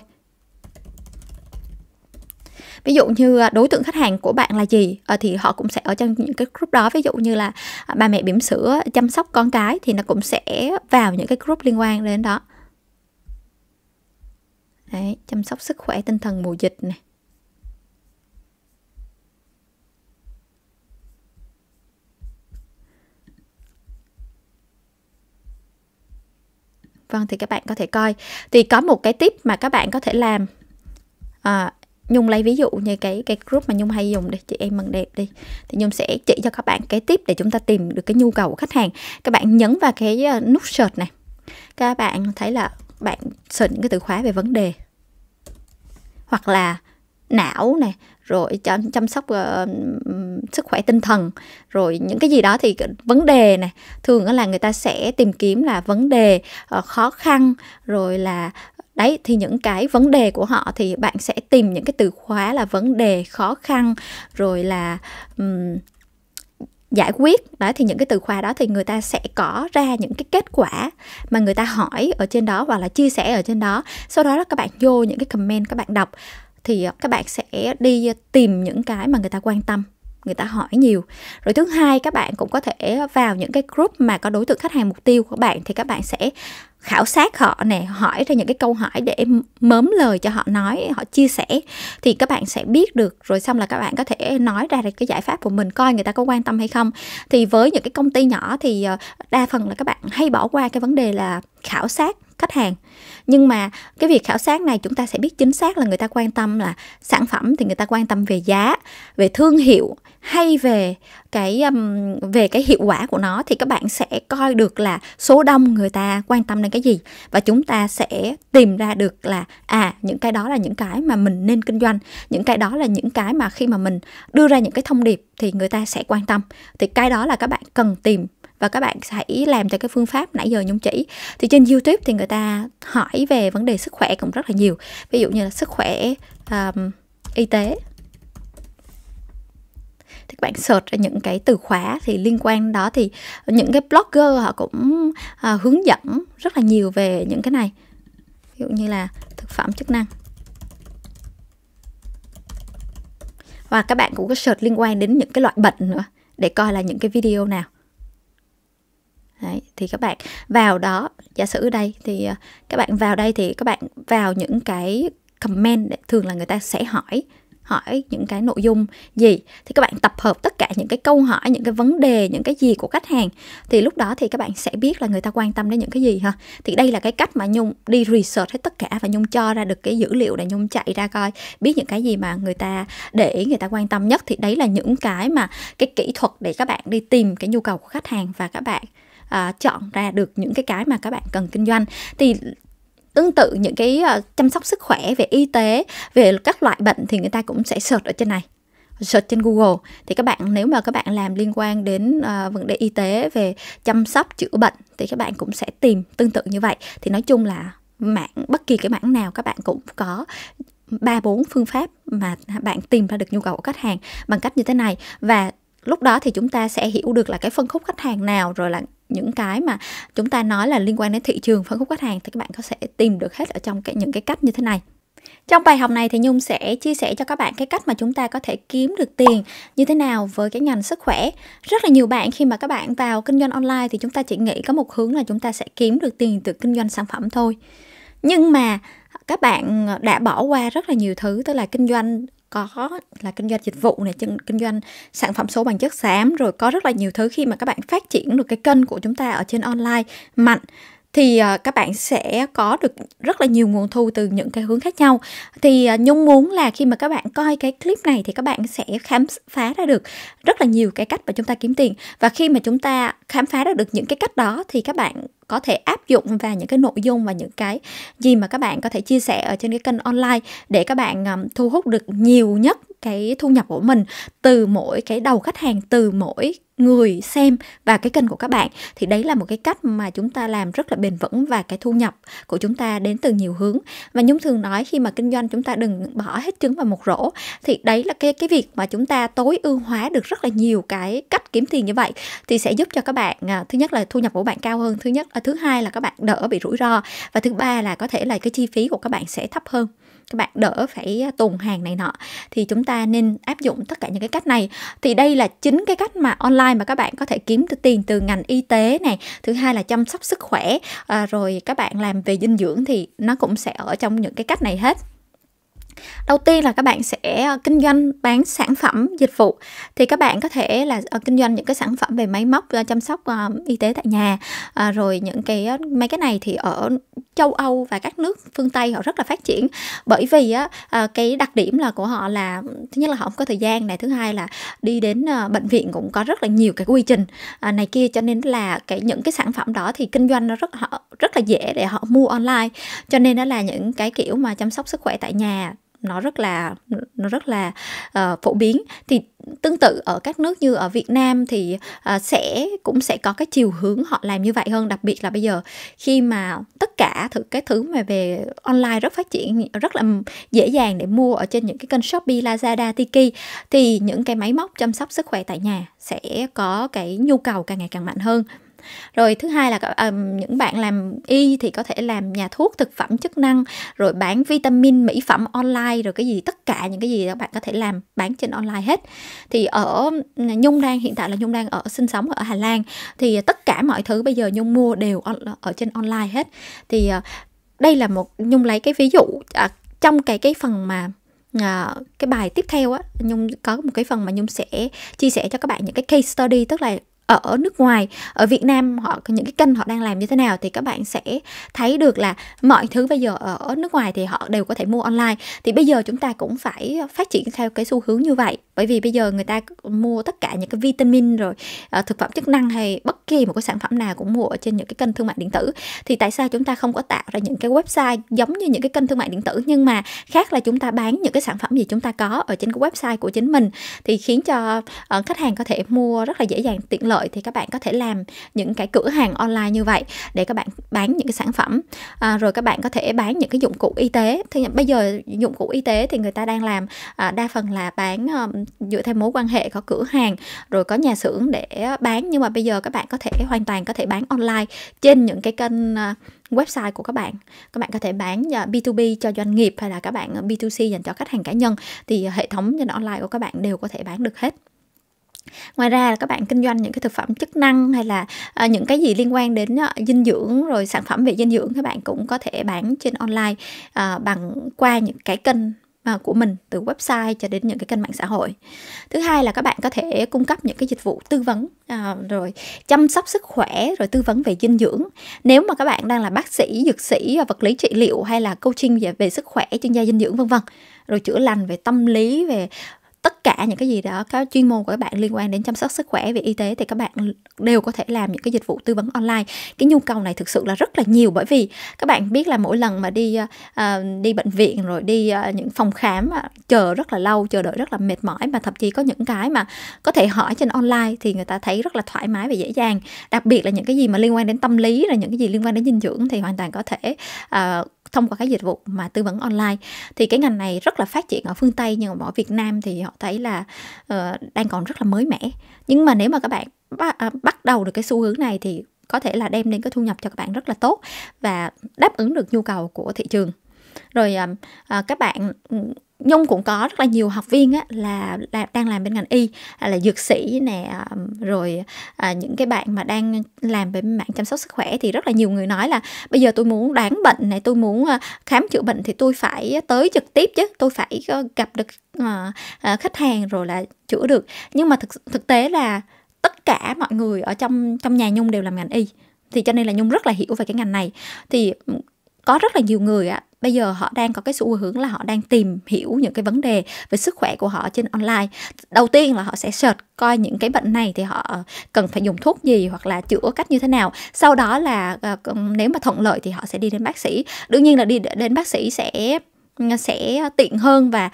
ví dụ như à, đối tượng khách hàng của bạn là gì ờ, thì họ cũng sẽ ở trong những cái group đó ví dụ như là bà mẹ bỉm sữa chăm sóc con cái thì nó cũng sẽ vào những cái group liên quan đến đó Đấy, chăm sóc sức khỏe tinh thần mùa dịch này vâng thì các bạn có thể coi thì có một cái tip mà các bạn có thể làm à, Nhung lấy ví dụ như cái cái group mà Nhung hay dùng đi chị em mừng đẹp đi thì Nhung sẽ chỉ cho các bạn cái tiếp để chúng ta tìm được cái nhu cầu của khách hàng các bạn nhấn vào cái ờ, nút search này các bạn thấy là bạn search những cái từ khóa về vấn đề hoặc là não này rồi chăm, chăm sóc uh, sức khỏe tinh thần rồi những cái gì đó thì vấn đề này thường là người ta sẽ tìm kiếm là vấn đề uh, khó khăn rồi là đấy thì những cái vấn đề của họ thì bạn sẽ tìm những cái từ khóa là vấn đề khó khăn rồi là um, giải quyết đấy thì những cái từ khóa đó thì người ta sẽ có ra những cái kết quả mà người ta hỏi ở trên đó hoặc là chia sẻ ở trên đó sau đó là các bạn vô những cái comment các bạn đọc thì ờ, các bạn sẽ đi tìm những cái mà người ta quan tâm người ta hỏi nhiều rồi thứ hai các bạn cũng có thể vào những cái group mà có đối tượng khách hàng mục tiêu của bạn thì các bạn sẽ khảo sát họ nè hỏi ra những cái câu hỏi để mớm lời cho họ nói họ chia sẻ thì các bạn sẽ biết được rồi xong là các bạn có thể nói ra được cái giải pháp của mình coi người ta có quan tâm hay không thì với những cái công ty nhỏ thì ờ, đa phần là các bạn hay bỏ qua cái vấn đề là khảo sát khách hàng nhưng mà cái việc khảo sát này chúng ta sẽ biết chính xác là người ta quan tâm là sản phẩm thì người ta quan tâm về giá về thương hiệu hay về cái um, về cái hiệu quả của nó thì các bạn sẽ coi được là số đông người ta quan tâm đến cái gì và chúng ta sẽ tìm ra được là à những cái đó là những cái mà mình nên kinh doanh những cái đó là những cái mà khi mà mình đưa ra những cái thông điệp thì người ta sẽ quan tâm thì cái đó là các bạn cần tìm và các bạn hãy làm theo cái phương pháp nãy giờ nhung chỉ thì trên youtube thì người ta hỏi về vấn đề sức khỏe cũng rất là nhiều ví dụ như là sức khỏe um, y tế bạn search ra những cái từ khóa thì liên quan đó thì những cái blogger họ cũng à, hướng dẫn rất là nhiều về những cái này ví dụ như là thực phẩm chức năng và các bạn cũng có search liên quan đến những cái loại bệnh nữa để coi là những cái video nào Đấy, thì các bạn vào đó giả sử đây thì à, các bạn vào đây thì các bạn vào những cái comment để thường là người ta sẽ hỏi hỏi những cái nội dung gì thì các bạn tập hợp tất cả những cái câu hỏi những cái vấn đề những cái gì của khách hàng thì lúc đó thì các bạn sẽ biết là người ta quan tâm đến những cái gì ha thì đây là cái cách mà nhung đi research hết tất cả và nhung cho ra được cái dữ liệu để nhung chạy ra coi biết những cái gì mà người ta để người ta quan tâm nhất thì đấy là những cái mà cái kỹ thuật để các bạn đi tìm cái nhu cầu của khách hàng và các bạn à, chọn ra được những cái cái mà các bạn cần kinh doanh thì tương tự những cái ờ, chăm sóc sức khỏe về y tế về các loại bệnh thì người ta cũng sẽ search ở trên này search trên Google thì các bạn nếu mà các bạn làm liên quan đến uh, vấn đề y tế về chăm sóc chữa bệnh thì các bạn cũng sẽ tìm tương tự như vậy thì nói chung là mạng bất kỳ cái mảng nào các bạn cũng có ba bốn phương pháp mà bạn tìm ra được nhu cầu của khách hàng bằng cách như thế này và lúc đó thì chúng ta sẽ hiểu được là cái phân khúc khách hàng nào rồi là những cái mà chúng ta nói là liên quan đến thị trường phân khúc khách hàng thì các bạn có thể tìm được hết ở trong cái, những cái cách như thế này trong bài học này thì Nhung sẽ chia sẻ cho các bạn cái cách mà chúng ta có thể kiếm được tiền như thế nào với cái ngành sức khỏe. Rất là nhiều bạn khi mà các bạn vào kinh doanh online thì chúng ta chỉ nghĩ có một hướng là chúng ta sẽ kiếm được tiền từ kinh doanh sản phẩm thôi. Nhưng mà các bạn đã bỏ qua rất là nhiều thứ tức là kinh doanh có là kinh doanh dịch vụ này kinh doanh sản phẩm số bằng chất xám rồi có rất là nhiều thứ khi mà các bạn phát triển được cái kênh của chúng ta ở trên online mạnh thì à, các bạn sẽ có được rất là nhiều nguồn thu từ những cái hướng khác nhau thì à, nhung muốn là khi mà các bạn coi cái clip này thì các bạn sẽ khám phá ra được rất là nhiều cái cách mà chúng ta kiếm tiền và khi mà chúng ta khám phá ra được những cái cách đó thì các bạn có thể áp dụng vào những cái nội dung và những cái gì mà các bạn có thể chia sẻ ở trên cái kênh online để các bạn thu hút được nhiều nhất cái thu nhập của mình từ mỗi cái đầu khách hàng từ mỗi người xem và cái kênh của các bạn thì đấy là một cái cách mà chúng ta làm rất là bền vững và cái thu nhập của chúng ta đến từ nhiều hướng và nhung thường nói khi mà kinh doanh chúng ta đừng bỏ hết trứng vào một rổ thì đấy là cái cái việc mà chúng ta tối ưu hóa được rất là nhiều cái cách kiếm tiền như vậy thì sẽ giúp cho các bạn à, thứ nhất là thu nhập của bạn cao hơn thứ nhất à, thứ hai là các bạn đỡ bị rủi ro và thứ ba là có thể là cái chi phí của các bạn sẽ thấp hơn các bạn đỡ phải à, tồn hàng này nọ thì chúng ta nên áp dụng tất cả những cái cách này thì đây là chính cái cách mà online mà các bạn có thể kiếm được tiền từ ngành y tế này thứ hai là chăm sóc sức khỏe à, rồi các bạn làm về dinh dưỡng thì nó cũng sẽ ở trong những cái cách này hết đầu tiên là các bạn sẽ ờ, kinh doanh bán sản phẩm dịch vụ thì các bạn có thể là ờ, kinh doanh những cái sản phẩm về máy móc ờ, chăm sóc y tế tại nhà rồi những cái mấy cái này thì ở châu Âu và các nước phương Tây họ rất là phát triển bởi vì cái đặc điểm là của họ là thứ nhất là họ không có thời gian này thứ hai là đi đến bệnh viện cũng có rất là nhiều cái quy trình này kia cho nên là cái những cái sản phẩm đó thì kinh doanh nó rất họ rất là dễ để họ mua online cho nên đó là những cái kiểu mà chăm sóc sức khỏe tại nhà nó rất là nó rất là uh, phổ biến thì tương tự ở các nước như ở Việt Nam thì uh, sẽ cũng sẽ có cái chiều hướng họ làm như vậy hơn đặc biệt là bây giờ khi mà tất cả thứ cái thứ mà về online rất phát triển rất là dễ dàng để mua ở trên những cái kênh Shopee, Lazada, Tiki thì những cái máy móc chăm sóc sức khỏe tại nhà sẽ có cái nhu cầu càng ngày càng mạnh hơn rồi thứ hai là um, những bạn làm y thì có thể làm nhà thuốc thực phẩm chức năng rồi bán vitamin mỹ phẩm online rồi cái gì tất cả những cái gì các bạn có thể làm bán trên online hết thì ở nhung đang hiện tại là nhung đang ở sinh sống ở hà lan thì tất cả mọi thứ bây giờ nhung mua đều ở trên online hết thì ờ, đây là một nhung lấy cái ví dụ à, trong cái cái phần mà à, cái bài tiếp theo á nhung có một cái phần mà nhung sẽ chia sẻ cho các bạn những cái case study tức là ở nước ngoài ở Việt Nam họ những cái kênh họ đang làm như thế nào thì các bạn sẽ thấy được là mọi thứ bây giờ ở nước ngoài thì họ đều có thể mua online thì bây giờ chúng ta cũng phải phát triển theo cái xu hướng như vậy bởi vì bây giờ người ta mua tất cả những cái vitamin rồi à, thực phẩm chức năng hay bất kỳ một cái sản phẩm nào cũng mua ở trên những cái kênh thương mại điện tử thì tại sao chúng ta không có tạo ra những cái website giống như những cái kênh thương mại điện tử nhưng mà khác là chúng ta bán những cái sản phẩm gì chúng ta có ở trên cái website của chính mình thì khiến cho ờ, khách hàng có thể mua rất là dễ dàng tiện lợi lợi thì các bạn có thể làm những cái cửa hàng online như vậy để các bạn bán những cái sản phẩm à, rồi các bạn có thể bán những cái dụng cụ y tế thì bây giờ dụng cụ y tế thì người ta đang làm à, đa phần là bán à, dựa theo mối quan hệ có cửa hàng rồi có nhà xưởng để ờ, bán nhưng mà bây giờ các bạn có thể hoàn toàn có thể bán online trên những cái kênh à, website của các bạn các bạn có thể bán B2B cho doanh nghiệp hay là các bạn B2C dành cho khách hàng cá nhân thì hệ thống trên online của các bạn đều có thể bán được hết ngoài ra là các bạn kinh doanh những cái thực phẩm chức năng hay là à, những cái gì liên quan đến à, dinh dưỡng rồi sản phẩm về dinh dưỡng các bạn cũng có thể bán trên online à, bằng qua những cái kênh của mình từ website cho đến những cái kênh mạng xã hội thứ hai là các bạn có thể cung cấp những cái dịch vụ tư vấn rồi chăm sóc sức khỏe rồi tư vấn về dinh dưỡng nếu mà các bạn đang là bác sĩ dược sĩ vật lý trị liệu hay là coaching về, về sức khỏe chuyên gia dinh dưỡng vân vân rồi chữa lành về tâm lý về tất cả những cái gì đó có chuyên môn của các bạn liên quan đến chăm sóc sức khỏe về y tế thì các bạn đều có thể làm những cái dịch vụ tư vấn online cái nhu cầu này thực sự là rất là nhiều bởi vì các bạn biết là mỗi lần mà đi uh, đi bệnh viện rồi đi uh, những phòng khám uh, chờ rất là lâu chờ đợi rất là mệt mỏi mà thậm chí có những cái mà có thể hỏi trên online thì người ta thấy rất là thoải mái và dễ dàng đặc biệt là những cái gì mà liên quan đến tâm lý là những cái gì liên quan đến dinh dưỡng thì hoàn toàn có thể uh, thông qua cái dịch vụ mà tư vấn online thì cái ngành này rất là phát triển ở phương tây nhưng mà ở việt nam thì họ thấy là uh, đang còn rất là mới mẻ nhưng mà nếu mà các bạn bắt, uh, à, bắt đầu được cái xu hướng này thì có thể là đem đến cái thu nhập cho các bạn rất là tốt và đáp ứng được nhu cầu của thị trường rồi à, à các bạn ừ, Nhung cũng có rất là nhiều học viên á, là, là đang làm bên ngành y à, là dược sĩ nè rồi à, những cái bạn mà đang làm về mạng chăm sóc sức khỏe thì rất là nhiều người nói là bây giờ tôi muốn đoán bệnh này tôi muốn ờ, khám chữa bệnh thì tôi phải tới trực tiếp chứ tôi phải ờ, gặp được à, khách hàng rồi là chữa được nhưng mà thực thực tế là tất cả mọi người ở trong trong nhà Nhung đều làm ngành y thì cho nên là Nhung rất là hiểu về cái ngành này thì có rất là nhiều người á bây giờ họ đang có cái xu hướng là họ đang tìm hiểu những cái vấn đề về sức khỏe của họ trên online đầu tiên là họ sẽ search coi những cái bệnh này thì họ cần phải dùng thuốc gì hoặc là chữa cách như thế nào sau đó là ờ, nếu mà thuận lợi thì họ sẽ đi đến bác sĩ đương nhiên là đi đến bác sĩ sẽ sẽ tiện hơn và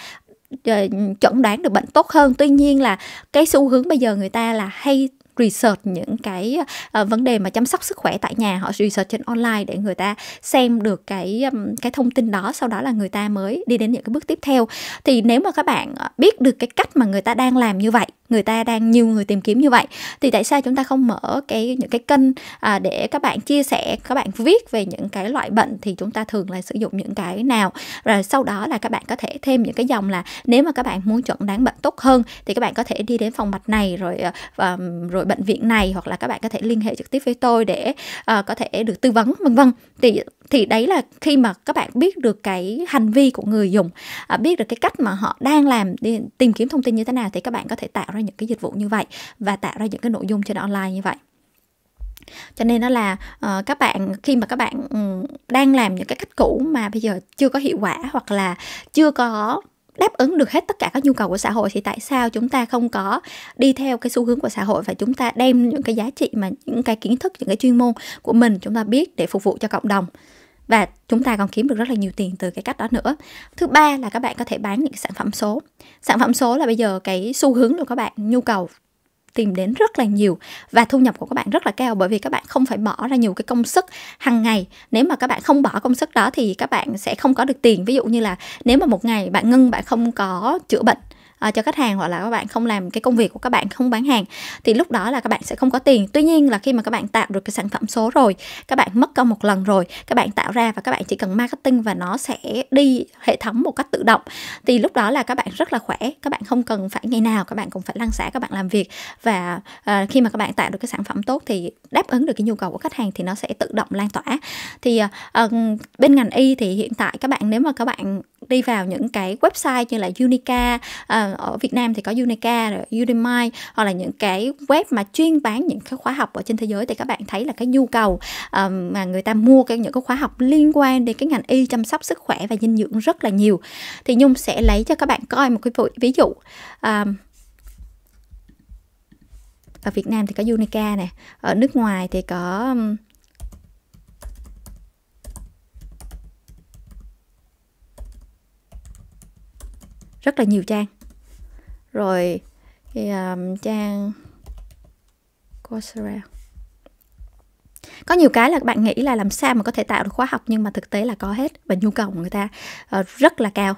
ờ, chẩn đoán được bệnh tốt hơn tuy nhiên là cái xu hướng bây giờ người ta là hay research những cái uh, vấn đề mà chăm sóc sức khỏe tại nhà họ research trên online để người ta xem được cái um, cái thông tin đó sau đó là người ta mới đi đến những cái bước tiếp theo thì nếu mà các bạn ờ, biết được cái cách mà người ta đang làm như vậy người ta đang nhiều người tìm kiếm như vậy thì tại sao chúng ta không mở cái những cái kênh à, để các bạn chia sẻ các bạn viết về những cái loại bệnh thì chúng ta thường là sử dụng những cái nào rồi sau đó là các bạn có thể thêm những cái dòng là nếu mà các bạn muốn chuẩn đoán bệnh tốt hơn thì các bạn có thể đi đến phòng mạch này rồi ờ, và rồi bệnh viện này hoặc là các bạn có thể liên hệ trực tiếp với tôi để uh, có thể được tư vấn vân vân thì thì đấy là khi mà các bạn biết được cái hành vi của người dùng à, biết được cái cách mà họ đang làm tìm kiếm thông tin như thế nào thì các bạn có thể tạo ra những cái dịch vụ như vậy và tạo ra những cái nội dung trên online như vậy cho nên đó là uh, các bạn khi mà các bạn um, đang làm những cái cách cũ mà bây giờ chưa có hiệu quả hoặc là chưa có đáp ứng được hết tất cả các nhu cầu của xã hội thì tại sao chúng ta không có đi theo cái xu hướng của xã hội và chúng ta đem những cái giá trị mà những cái kiến thức những cái chuyên môn của mình chúng ta biết để phục vụ cho cộng đồng và chúng ta còn kiếm được rất là nhiều tiền từ cái cách đó nữa thứ ba là các bạn có thể bán những sản phẩm số sản phẩm số là bây giờ cái xu hướng của các bạn nhu cầu tìm đến rất là nhiều và thu nhập của các bạn rất là cao bởi vì các bạn không phải bỏ ra nhiều cái công sức hàng ngày nếu mà các bạn không bỏ công sức đó thì các bạn sẽ không có được tiền ví dụ như là nếu mà một ngày bạn ngưng bạn không có chữa bệnh cho khách hàng hoặc là các bạn không làm cái công việc của các bạn không bán hàng thì lúc đó là các bạn sẽ không có tiền tuy nhiên là khi mà các bạn tạo được cái sản phẩm số rồi các bạn mất công một lần rồi các bạn tạo ra và các bạn chỉ cần marketing và nó sẽ đi hệ thống một cách tự động thì lúc đó là các bạn rất là khỏe các bạn không cần phải ngày nào các bạn cũng phải lăn xả các bạn làm việc và à, khi mà các bạn tạo được cái sản phẩm tốt thì đáp ứng được cái nhu cầu của khách hàng thì nó sẽ tự động lan tỏa thì à, bên ngành y thì hiện tại các bạn nếu mà các bạn đi vào những cái website như là Unica ờ, ở Việt Nam thì có Unica rồi Udemy hoặc là những cái web mà chuyên bán những cái khóa học ở trên thế giới thì các bạn thấy là cái nhu cầu ờ, mà người ta mua cái những cái khóa học liên quan đến cái ngành y chăm sóc sức khỏe và dinh dưỡng rất là nhiều thì Nhung sẽ lấy cho các bạn coi một cái ví dụ ờ, ở Việt Nam thì có Unica này, ở nước ngoài thì có rất là nhiều trang rồi thì, um, trang Coursera có nhiều cái là bạn nghĩ là làm sao mà có thể tạo được khóa học nhưng mà thực tế là có hết và nhu cầu của người ta uh, rất là cao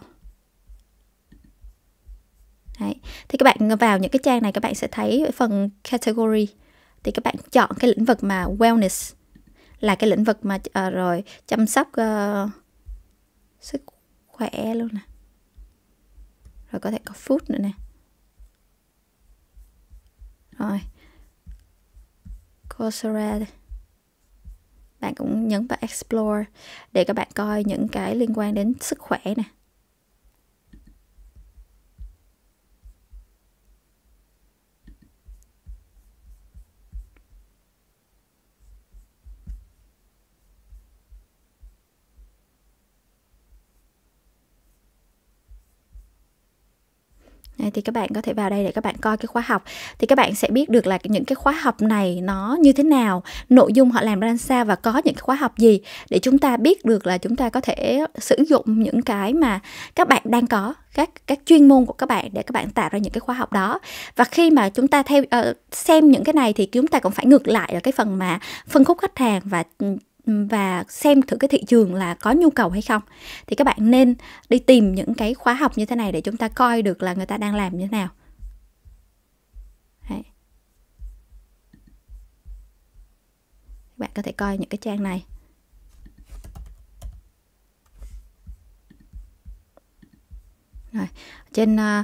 Đấy. thì các bạn vào những cái trang này các bạn sẽ thấy phần category thì các bạn chọn cái lĩnh vực mà wellness là cái lĩnh vực mà uh, rồi chăm sóc uh, sức khỏe luôn nè và có thể có food nữa nè rồi Coursera bạn cũng nhấn vào explore để các bạn coi những cái liên quan đến sức khỏe nè thì các bạn có thể vào đây để các bạn coi cái khóa học thì các bạn sẽ biết được là những cái khóa học này nó như thế nào nội dung họ làm ra sao và có những cái khóa học gì để chúng ta biết được là chúng ta có thể sử dụng những cái mà các bạn đang có các các chuyên môn của các bạn để các bạn tạo ra những cái khóa học đó và khi mà chúng ta theo uh, xem những cái này thì chúng ta cũng phải ngược lại ở cái phần mà phân khúc khách hàng và ừ, và xem thử cái thị trường là có nhu cầu hay không thì các bạn nên đi tìm những cái khóa học như thế này để chúng ta coi được là người ta đang làm như thế nào Đấy. bạn có thể coi những cái trang này Rồi, trên ờ,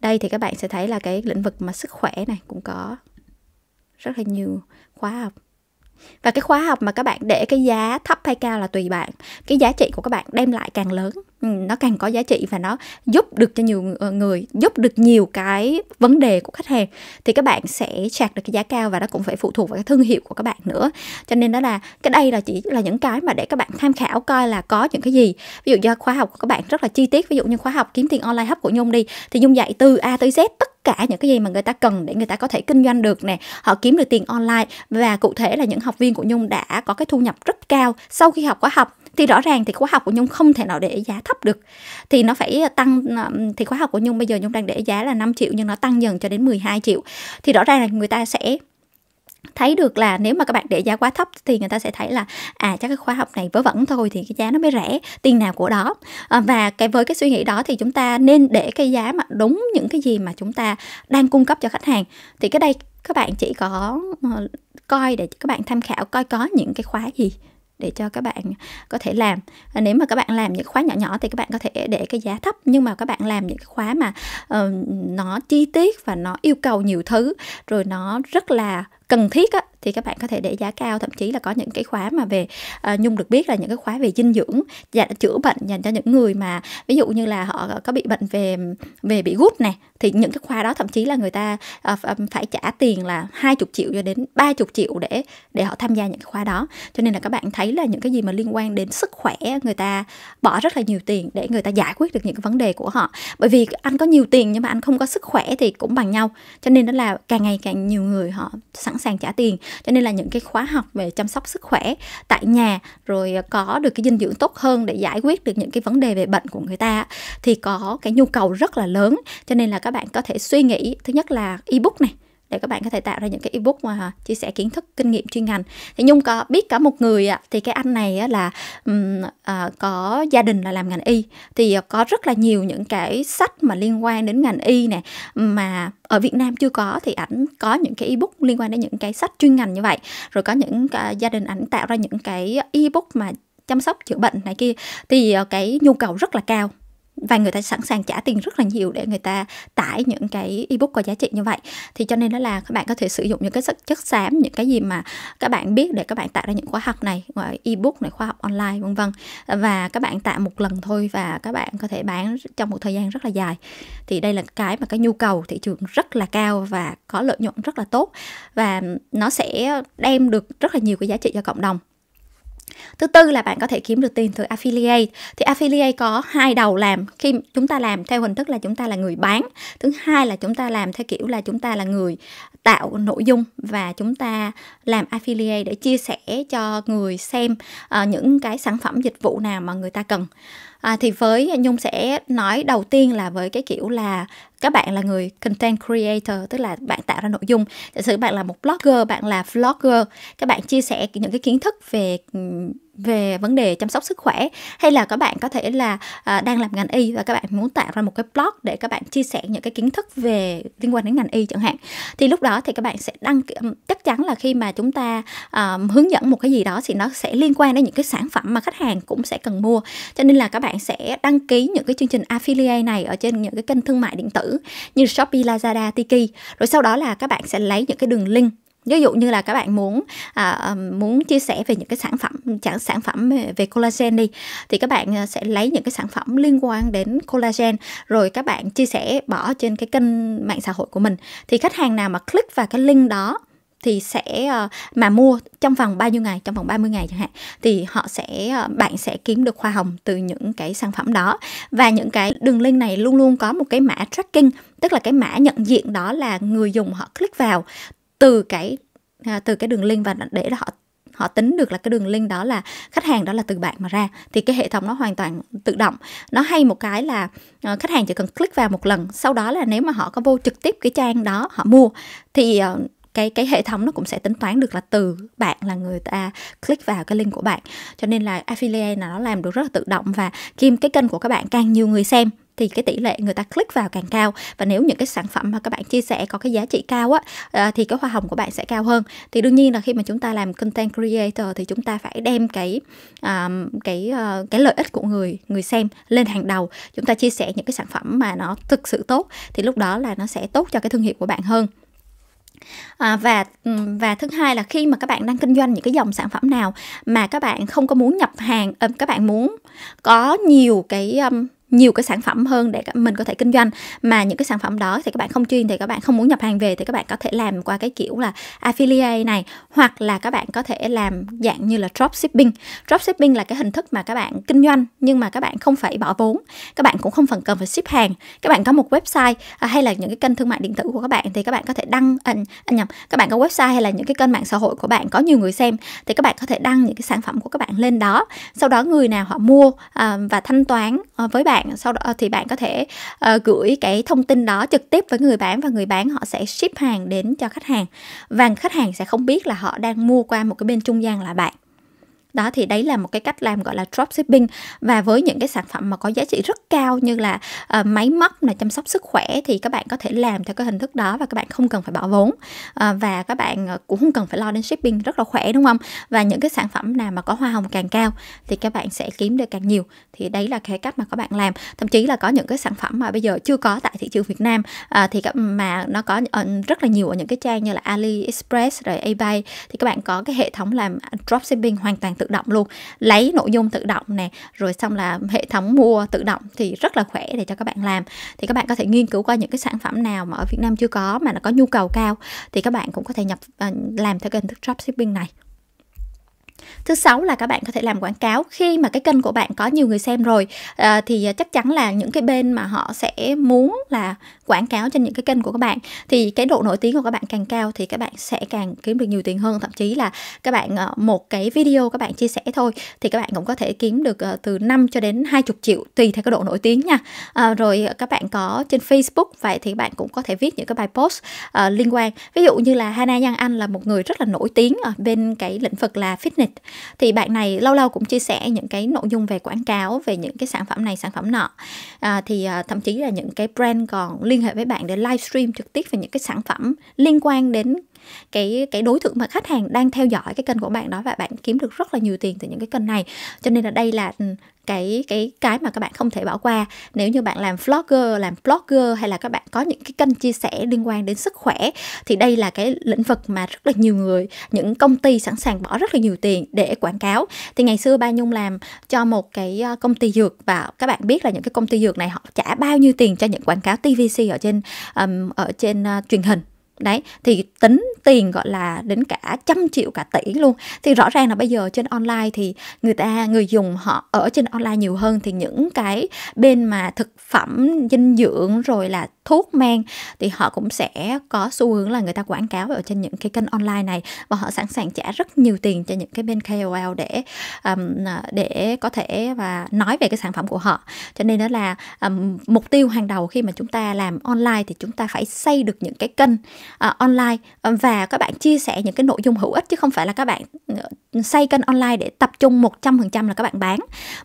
đây thì các bạn sẽ thấy là cái lĩnh vực mà sức khỏe này cũng có rất là nhiều khóa học và cái khóa học mà các bạn để cái giá thấp hay cao là tùy bạn cái giá trị của các bạn đem lại càng lớn Ừ, nó càng có giá trị và nó giúp được cho nhiều ờ, người giúp được nhiều cái vấn đề của khách hàng thì các bạn sẽ chạc được cái giá cao và nó cũng phải phụ thuộc vào cái thương hiệu của các bạn nữa cho nên đó là cái đây là chỉ là những cái mà để các bạn tham khảo coi là có những cái gì ví dụ do khóa học của các bạn rất là chi tiết ví dụ như khóa học kiếm tiền online hấp của nhung đi thì nhung dạy từ a tới z tất cả những cái gì mà người ta cần để người ta có thể kinh doanh được nè họ kiếm được tiền online và cụ thể là những học viên của nhung đã có cái thu nhập rất cao sau khi học khóa học thì rõ ràng thì khóa học của nhung không thể nào để giá thấp được thì nó phải ờ, tăng ờ, thì khóa học của nhung bây giờ nhung đang để giá là 5 triệu nhưng nó tăng dần cho đến 12 triệu thì rõ ràng là người ta sẽ thấy được là nếu mà các bạn để giá quá thấp thì người ta sẽ thấy là à chắc cái khóa học này vớ vẩn thôi thì cái giá nó mới rẻ tiền nào của đó ờ, và cái với cái suy nghĩ đó thì chúng ta nên để cái giá mà đúng những cái gì mà chúng ta đang cung cấp cho khách hàng thì cái đây các bạn chỉ có coi để các bạn tham khảo coi có những cái khóa gì để cho các bạn có thể làm nếu mà các bạn làm những khóa nhỏ nhỏ thì các bạn có thể để cái giá thấp nhưng mà các bạn làm những khóa mà uh, nó chi tiết và nó yêu cầu nhiều thứ rồi nó rất là cần thiết á, thì các bạn có thể để giá cao thậm chí là có những cái khóa mà về uh, nhung được biết là những cái khóa về dinh dưỡng và dạ, chữa bệnh dành cho những người mà ví dụ như là họ có bị bệnh về về bị gút này thì những cái khóa đó thậm chí là người ta uh, phải trả tiền là hai chục triệu cho đến ba chục triệu để để họ tham gia những cái khóa đó cho nên là các bạn thấy là những cái gì mà liên quan đến sức khỏe người ta bỏ rất là nhiều tiền để người ta giải quyết được những cái vấn đề của họ bởi vì anh có nhiều tiền nhưng mà anh không có sức khỏe thì cũng bằng nhau cho nên đó là càng ngày càng nhiều người họ sẵn sàng trả tiền cho nên là những cái khóa học về chăm sóc sức khỏe tại nhà rồi có được cái dinh dưỡng tốt hơn để giải quyết được những cái vấn đề về bệnh của người ta thì có cái nhu cầu rất là lớn cho nên là các bạn có thể suy nghĩ thứ nhất là ebook này để các bạn có thể tạo ra những cái ebook mà chia sẻ kiến thức kinh nghiệm chuyên ngành thì nhung có biết cả một người ạ thì cái anh này là um, à, có gia đình là làm ngành y thì có rất là nhiều những cái sách mà liên quan đến ngành y này mà ở Việt Nam chưa có thì ảnh có những cái ebook liên quan đến những cái sách chuyên ngành như vậy rồi có những uh, gia đình ảnh tạo ra những cái ebook mà chăm sóc chữa bệnh này kia thì ờ, cái nhu cầu rất là cao và người ta sẵn sàng trả tiền rất là nhiều để người ta tải những cái ebook có giá trị như vậy thì cho nên đó là các bạn có thể sử dụng những cái chất xám những cái gì mà các bạn biết để các bạn tạo ra những khóa học này ebook này khóa học online vân vân và các bạn tạo một lần thôi và các bạn có thể bán trong một thời gian rất là dài thì đây là cái mà cái nhu cầu thị trường rất là cao và có lợi nhuận rất là tốt và nó sẽ đem được rất là nhiều cái giá trị cho cộng đồng Thứ tư là bạn có thể kiếm được tiền từ affiliate. Thì affiliate có hai đầu làm. Khi chúng ta làm theo hình thức là chúng ta là người bán. Thứ hai là chúng ta làm theo kiểu là chúng ta là người tạo nội dung và chúng ta làm affiliate để chia sẻ cho người xem uh, những cái sản phẩm dịch vụ nào mà người ta cần. À, thì với Nhung sẽ nói đầu tiên là với cái kiểu là các bạn là người content creator tức là bạn tạo ra nội dung giả sử bạn là một blogger bạn là vlogger các bạn chia sẻ những cái kiến thức về về vấn đề chăm sóc sức khỏe hay là các bạn có thể là à, đang làm ngành y và các bạn muốn tạo ra một cái blog để các bạn chia sẻ những cái kiến thức về liên quan đến ngành y chẳng hạn thì lúc đó thì các bạn sẽ đăng chắc chắn là khi mà chúng ta à, hướng dẫn một cái gì đó thì nó sẽ liên quan đến những cái sản phẩm mà khách hàng cũng sẽ cần mua cho nên là các bạn sẽ đăng ký những cái chương trình affiliate này ở trên những cái kênh thương mại điện tử như Shopee, Lazada, Tiki. Rồi sau đó là các bạn sẽ lấy những cái đường link ví dụ như là các bạn muốn à, muốn chia sẻ về những cái sản phẩm chẳng sản phẩm về collagen đi thì các bạn ờ, sẽ lấy những cái sản phẩm liên quan đến collagen rồi các bạn chia sẻ bỏ trên cái kênh mạng xã hội của mình thì khách hàng nào mà click vào cái link đó thì sẽ ờ, mà mua trong vòng bao nhiêu ngày trong vòng 30 ngày chẳng hạn thì họ sẽ ờ, bạn sẽ kiếm được hoa hồng từ những cái sản phẩm đó và những cái đường link này luôn luôn có một cái mã tracking tức là cái mã nhận diện đó là người dùng họ click vào từ cái à, từ cái đường link và để họ họ tính được là cái đường link đó là khách hàng đó là từ bạn mà ra thì cái hệ thống nó hoàn toàn tự động nó hay một cái là ờ, khách hàng chỉ cần click vào một lần sau đó là nếu mà họ có vô trực tiếp cái trang đó họ mua thì cái cái hệ thống nó cũng sẽ tính toán được là từ bạn là người ta click vào cái link của bạn cho nên là affiliate là nó làm được rất là tự động và khi cái kênh của các bạn càng nhiều người xem thì cái tỷ lệ người ta click vào càng cao và nếu những cái sản phẩm mà các bạn chia sẻ có cái giá trị cao á ờ, thì cái hoa hồng của bạn sẽ cao hơn thì đương nhiên là khi mà chúng ta làm content creator thì chúng ta phải đem cái cái ờ, cái lợi ích của người người xem lên hàng đầu chúng ta chia sẻ những cái sản phẩm mà nó thực sự tốt thì lúc đó là nó sẽ tốt cho cái thương hiệu của bạn hơn à, và ừ, và thứ hai là khi mà các bạn đang kinh doanh những cái dòng sản phẩm nào mà các bạn không có muốn nhập hàng ờ, các bạn muốn có nhiều cái nhiều cái sản phẩm hơn để mình có thể kinh doanh mà những cái sản phẩm đó thì các bạn không chuyên thì các bạn không muốn nhập hàng về thì các bạn có thể làm qua cái kiểu là affiliate này hoặc là các bạn có thể làm dạng như là dropshipping dropshipping là cái hình thức mà các bạn kinh doanh nhưng mà các bạn không phải bỏ vốn các bạn cũng không phần cần phải ship hàng các bạn có một website hay là những cái kênh thương mại điện tử của các bạn thì các bạn có thể đăng à, nhầm các bạn có website hay là những cái kênh mạng xã hội của bạn có nhiều người xem thì các bạn có thể đăng những cái sản phẩm của các bạn lên đó sau đó người nào họ mua à, và thanh toán với bạn bạn sau đó ờ, thì bạn có thể uh, gửi cái thông tin đó trực tiếp với người bán và người bán họ sẽ ship hàng đến cho khách hàng và khách hàng sẽ không biết là họ đang mua qua một cái bên trung gian là bạn đó thì đấy là một cái cách làm gọi là dropshipping và với những cái sản phẩm mà có giá trị rất cao như là uh, máy móc là chăm sóc sức khỏe thì các bạn có thể làm theo cái hình thức đó và các bạn không cần phải bỏ vốn uh, và các bạn ờ, cũng không cần phải lo đến shipping rất là khỏe đúng không và những cái sản phẩm nào mà có hoa hồng càng cao thì các bạn sẽ kiếm được càng nhiều thì đấy là cái cách mà các bạn làm thậm chí là có những cái sản phẩm mà bây giờ chưa có tại thị trường Việt Nam uh, thì các, mà nó có uh, rất là nhiều ở những cái trang như là AliExpress rồi eBay thì các bạn có cái hệ thống làm dropshipping hoàn toàn tự tự động luôn lấy nội dung tự động nè rồi xong là hệ thống mua tự động thì rất là khỏe để cho các bạn làm thì các bạn có thể nghiên cứu qua những cái sản phẩm nào mà ở Việt Nam chưa có mà nó có nhu cầu cao thì các bạn cũng có thể nhập à, làm theo kênh dropshipping này thứ sáu là các bạn có thể làm quảng cáo khi mà cái kênh của bạn có nhiều người xem rồi à, thì ờ, chắc chắn là những cái bên mà họ sẽ muốn là quảng cáo trên những cái kênh của các bạn thì cái độ nổi tiếng của các bạn càng cao thì các bạn sẽ càng kiếm được nhiều tiền hơn thậm chí là các bạn ờ, một cái video các bạn chia sẻ thôi thì các bạn cũng có thể kiếm được từ 5 cho đến 20 triệu tùy theo cái độ nổi tiếng nha à, rồi các bạn có trên Facebook vậy thì bạn cũng có thể viết những cái bài post uh, liên quan ví dụ như là Hana Yang Anh là một người rất là nổi tiếng ở bên cái lĩnh vực là fitness business thì bạn này lâu lâu cũng chia sẻ những cái nội dung về quảng cáo về những cái sản phẩm này sản phẩm nọ à, thì à, thậm chí là những cái brand còn liên hệ với bạn để livestream trực tiếp về những cái sản phẩm liên quan đến cái cái đối tượng mà khách hàng đang theo dõi cái kênh của bạn đó và bạn kiếm được rất là nhiều tiền từ những cái kênh này cho nên là đây là ừ, cái cái cái mà các bạn không thể bỏ qua nếu như bạn làm vlogger làm blogger hay là các bạn có những cái kênh chia sẻ liên quan đến sức khỏe thì đây là cái lĩnh vực mà rất là nhiều người những công ty sẵn sàng bỏ rất là nhiều tiền để quảng cáo thì ngày xưa ba nhung làm cho một cái ờ, công ty dược và các bạn biết là những cái công ty dược này họ trả bao nhiêu tiền cho những quảng cáo tvc ở trên um, ở trên uh, truyền hình đấy thì tính tiền gọi là đến cả trăm triệu cả tỷ luôn thì rõ ràng là bây giờ trên online thì người ta người dùng họ ở trên online nhiều hơn thì những cái bên mà thực phẩm dinh dưỡng rồi là thuốc men thì họ cũng sẽ có xu hướng là người ta quảng cáo ở trên những cái kênh online này và họ sẵn sàng trả rất nhiều tiền cho những cái bên KOL để um, để có thể và nói về cái sản phẩm của họ cho nên đó là um, mục tiêu hàng đầu khi mà chúng ta làm online thì chúng ta phải xây được những cái kênh uh, online ờ, và các bạn chia sẻ những cái nội dung hữu ích chứ không phải là các bạn ờ, xây kênh online để tập trung 100% là các bạn bán.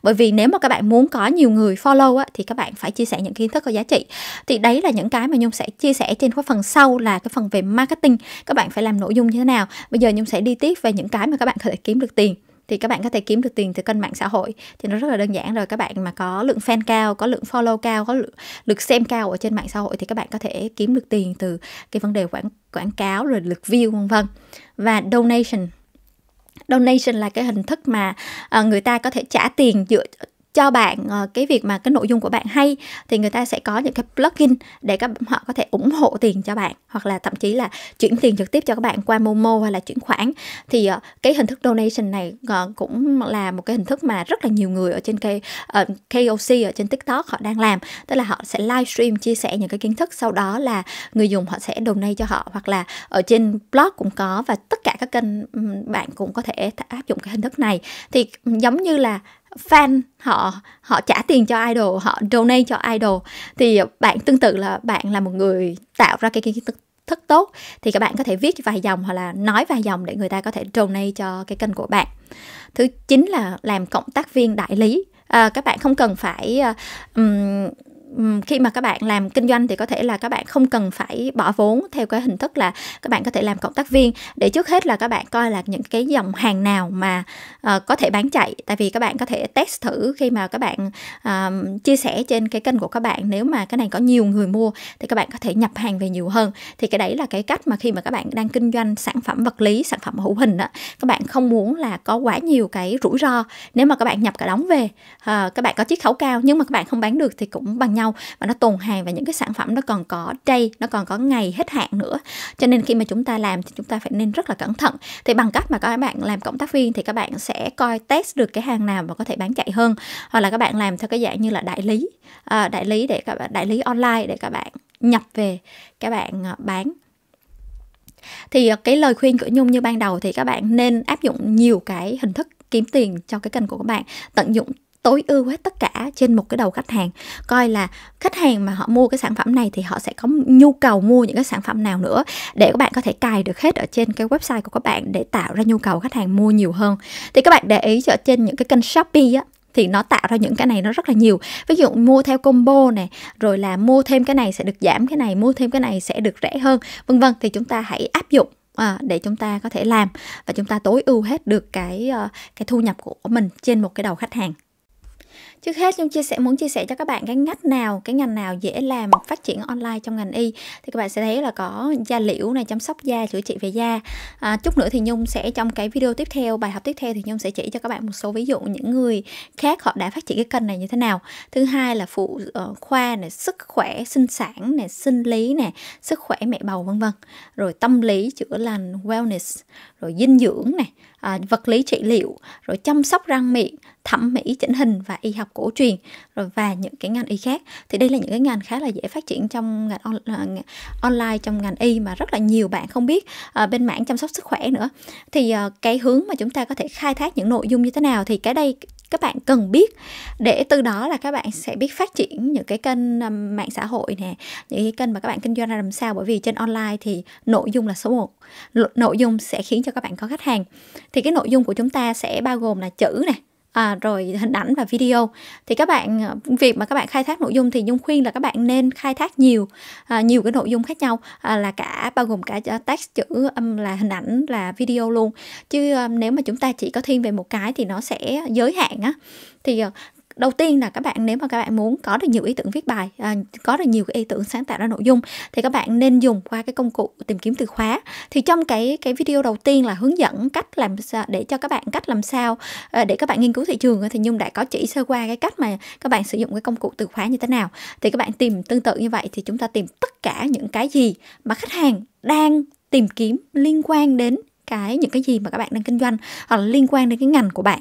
Bởi vì nếu mà các bạn muốn có nhiều người follow á, thì các bạn phải chia sẻ những kiến thức có giá trị. Thì đấy là những cái mà Nhung sẽ chia sẻ trên cái phần sau là cái phần về marketing. Các bạn phải làm nội dung như thế nào. Bây giờ Nhung sẽ đi tiếp về những cái mà các bạn có thể kiếm được tiền thì các bạn có thể kiếm được tiền từ kênh mạng xã hội thì nó rất là đơn giản rồi các bạn mà có lượng fan cao có lượng follow cao có lượng, lượt xem cao ở trên mạng xã hội thì các bạn có thể kiếm được tiền từ cái vấn đề quảng quảng cáo rồi lượt view vân vân và donation donation là cái hình thức mà ờ, người ta có thể trả tiền dựa cho bạn ờ, cái việc mà cái nội dung của bạn hay thì người ta sẽ có những cái plugin để các họ có thể ủng hộ tiền cho bạn hoặc là thậm chí là chuyển tiền trực tiếp cho các bạn qua Momo hay là chuyển khoản thì ờ, cái hình thức donation này ờ, cũng là một cái hình thức mà rất là nhiều người ở trên K, KOC ở trên TikTok họ đang làm tức là họ sẽ livestream chia sẻ những cái kiến thức sau đó là người dùng họ sẽ donate cho họ hoặc là ở trên blog cũng có và tất cả các kênh bạn cũng có thể áp dụng cái hình thức này thì giống như là fan họ họ trả tiền cho idol họ donate cho idol thì bạn tương tự là bạn là một người tạo ra cái, kiến cái thức tốt thì các bạn có thể viết vài dòng hoặc là nói vài dòng để người ta có thể donate cho cái kênh của bạn thứ chín là làm cộng tác viên đại lý à, các bạn không cần phải um, khi mà các bạn làm kinh doanh thì có thể là các bạn không cần phải bỏ vốn theo cái hình thức là các bạn có thể làm cộng tác viên để trước hết là các bạn coi là những cái dòng hàng nào mà uh, có thể bán chạy tại vì các bạn có thể test thử khi mà các bạn uh, chia sẻ trên cái kênh của các bạn nếu mà cái này có nhiều người mua thì các bạn có thể nhập hàng về nhiều hơn thì cái đấy là cái cách mà khi mà các bạn đang kinh doanh sản phẩm vật lý sản phẩm hữu hình đó, các bạn không muốn là có quá nhiều cái rủi ro nếu mà các bạn nhập cả đóng về uh, các bạn có chiết khấu cao nhưng mà các bạn không bán được thì cũng bằng nhau và nó tồn hàng và những cái sản phẩm nó còn có day nó còn có ngày hết hạn nữa cho nên khi mà chúng ta làm thì chúng ta phải nên rất là cẩn thận thì bằng cách mà các bạn làm cộng tác viên thì các bạn sẽ coi test được cái hàng nào và có thể bán chạy hơn hoặc là các bạn làm theo cái dạng như là đại lý à, đại lý để các bạn đại lý online để các bạn nhập về các bạn ờ, bán thì ờ, cái lời khuyên của nhung như ban đầu thì các bạn nên áp dụng nhiều cái hình thức kiếm tiền cho cái kênh của các bạn tận dụng tối ưu hết tất cả trên một cái đầu khách hàng coi là khách hàng mà họ mua cái sản phẩm này thì họ sẽ có nhu cầu mua những cái sản phẩm nào nữa để các bạn có thể cài được hết ở trên cái website của các bạn để tạo ra nhu cầu khách hàng mua nhiều hơn thì các bạn để ý ở trên những cái kênh shopee á thì nó tạo ra những cái này nó rất là nhiều ví dụ mua theo combo này rồi là mua thêm cái này sẽ được giảm cái này mua thêm cái này sẽ được rẻ hơn vân vân thì chúng ta hãy áp dụng à, để chúng ta có thể làm và chúng ta tối ưu hết được cái ờ, cái thu nhập của mình trên một cái đầu khách hàng Trước hết Nhung chia sẻ muốn chia sẻ cho các bạn cái ngách nào, cái ngành nào dễ làm phát triển online trong ngành y thì các bạn sẽ thấy là có da liễu này chăm sóc da, chữa trị về da. À, chút nữa thì Nhung sẽ trong cái video tiếp theo, bài học tiếp theo thì Nhung sẽ chỉ cho các bạn một số ví dụ những người khác họ đã phát triển cái kênh này như thế nào. Thứ hai là phụ ờ, khoa này, sức khỏe sinh sản này, sinh lý này sức khỏe mẹ bầu vân vân. Rồi tâm lý chữa lành wellness, rồi dinh dưỡng này à, vật lý trị liệu rồi chăm sóc răng miệng thẩm mỹ chỉnh hình và y học cổ truyền rồi và những cái ngành y khác thì đây là những cái ngành khá là dễ phát triển trong ngành on, à, online trong ngành y mà rất là nhiều bạn không biết à, bên mảng chăm sóc sức khỏe nữa thì à, cái hướng mà chúng ta có thể khai thác những nội dung như thế nào thì cái đây các bạn cần biết để từ đó là các bạn sẽ biết phát triển những cái kênh um, mạng xã hội nè những cái kênh mà các bạn kinh doanh ra làm sao bởi vì trên online thì nội dung là số 1 nội dung sẽ khiến cho các bạn có khách hàng thì cái nội dung của chúng ta sẽ bao gồm là chữ nè à, rồi hình ảnh và video thì các bạn ờ, việc mà các bạn khai thác nội dung thì nhung khuyên là các bạn nên khai thác nhiều à, nhiều cái nội dung khác nhau à, là cả bao gồm cả ờ, text chữ âm là hình ảnh là video luôn chứ à, nếu mà chúng ta chỉ có thiên về một cái thì nó sẽ giới hạn á thì đầu tiên là các bạn nếu mà các bạn muốn có được nhiều ý tưởng viết bài à, có được nhiều cái ý tưởng sáng tạo ra nội dung thì các bạn nên dùng qua cái công cụ tìm kiếm từ khóa thì trong cái cái video đầu tiên là hướng dẫn cách làm để cho các bạn cách làm sao à, để các bạn nghiên cứu thị trường thì nhung đã có chỉ sơ qua cái cách mà các bạn sử dụng cái công cụ từ khóa như thế nào thì các bạn tìm tương tự như vậy thì chúng ta tìm tất cả những cái gì mà khách hàng đang tìm kiếm liên quan đến cái những cái gì mà các bạn đang kinh doanh hoặc là liên quan đến cái ngành của bạn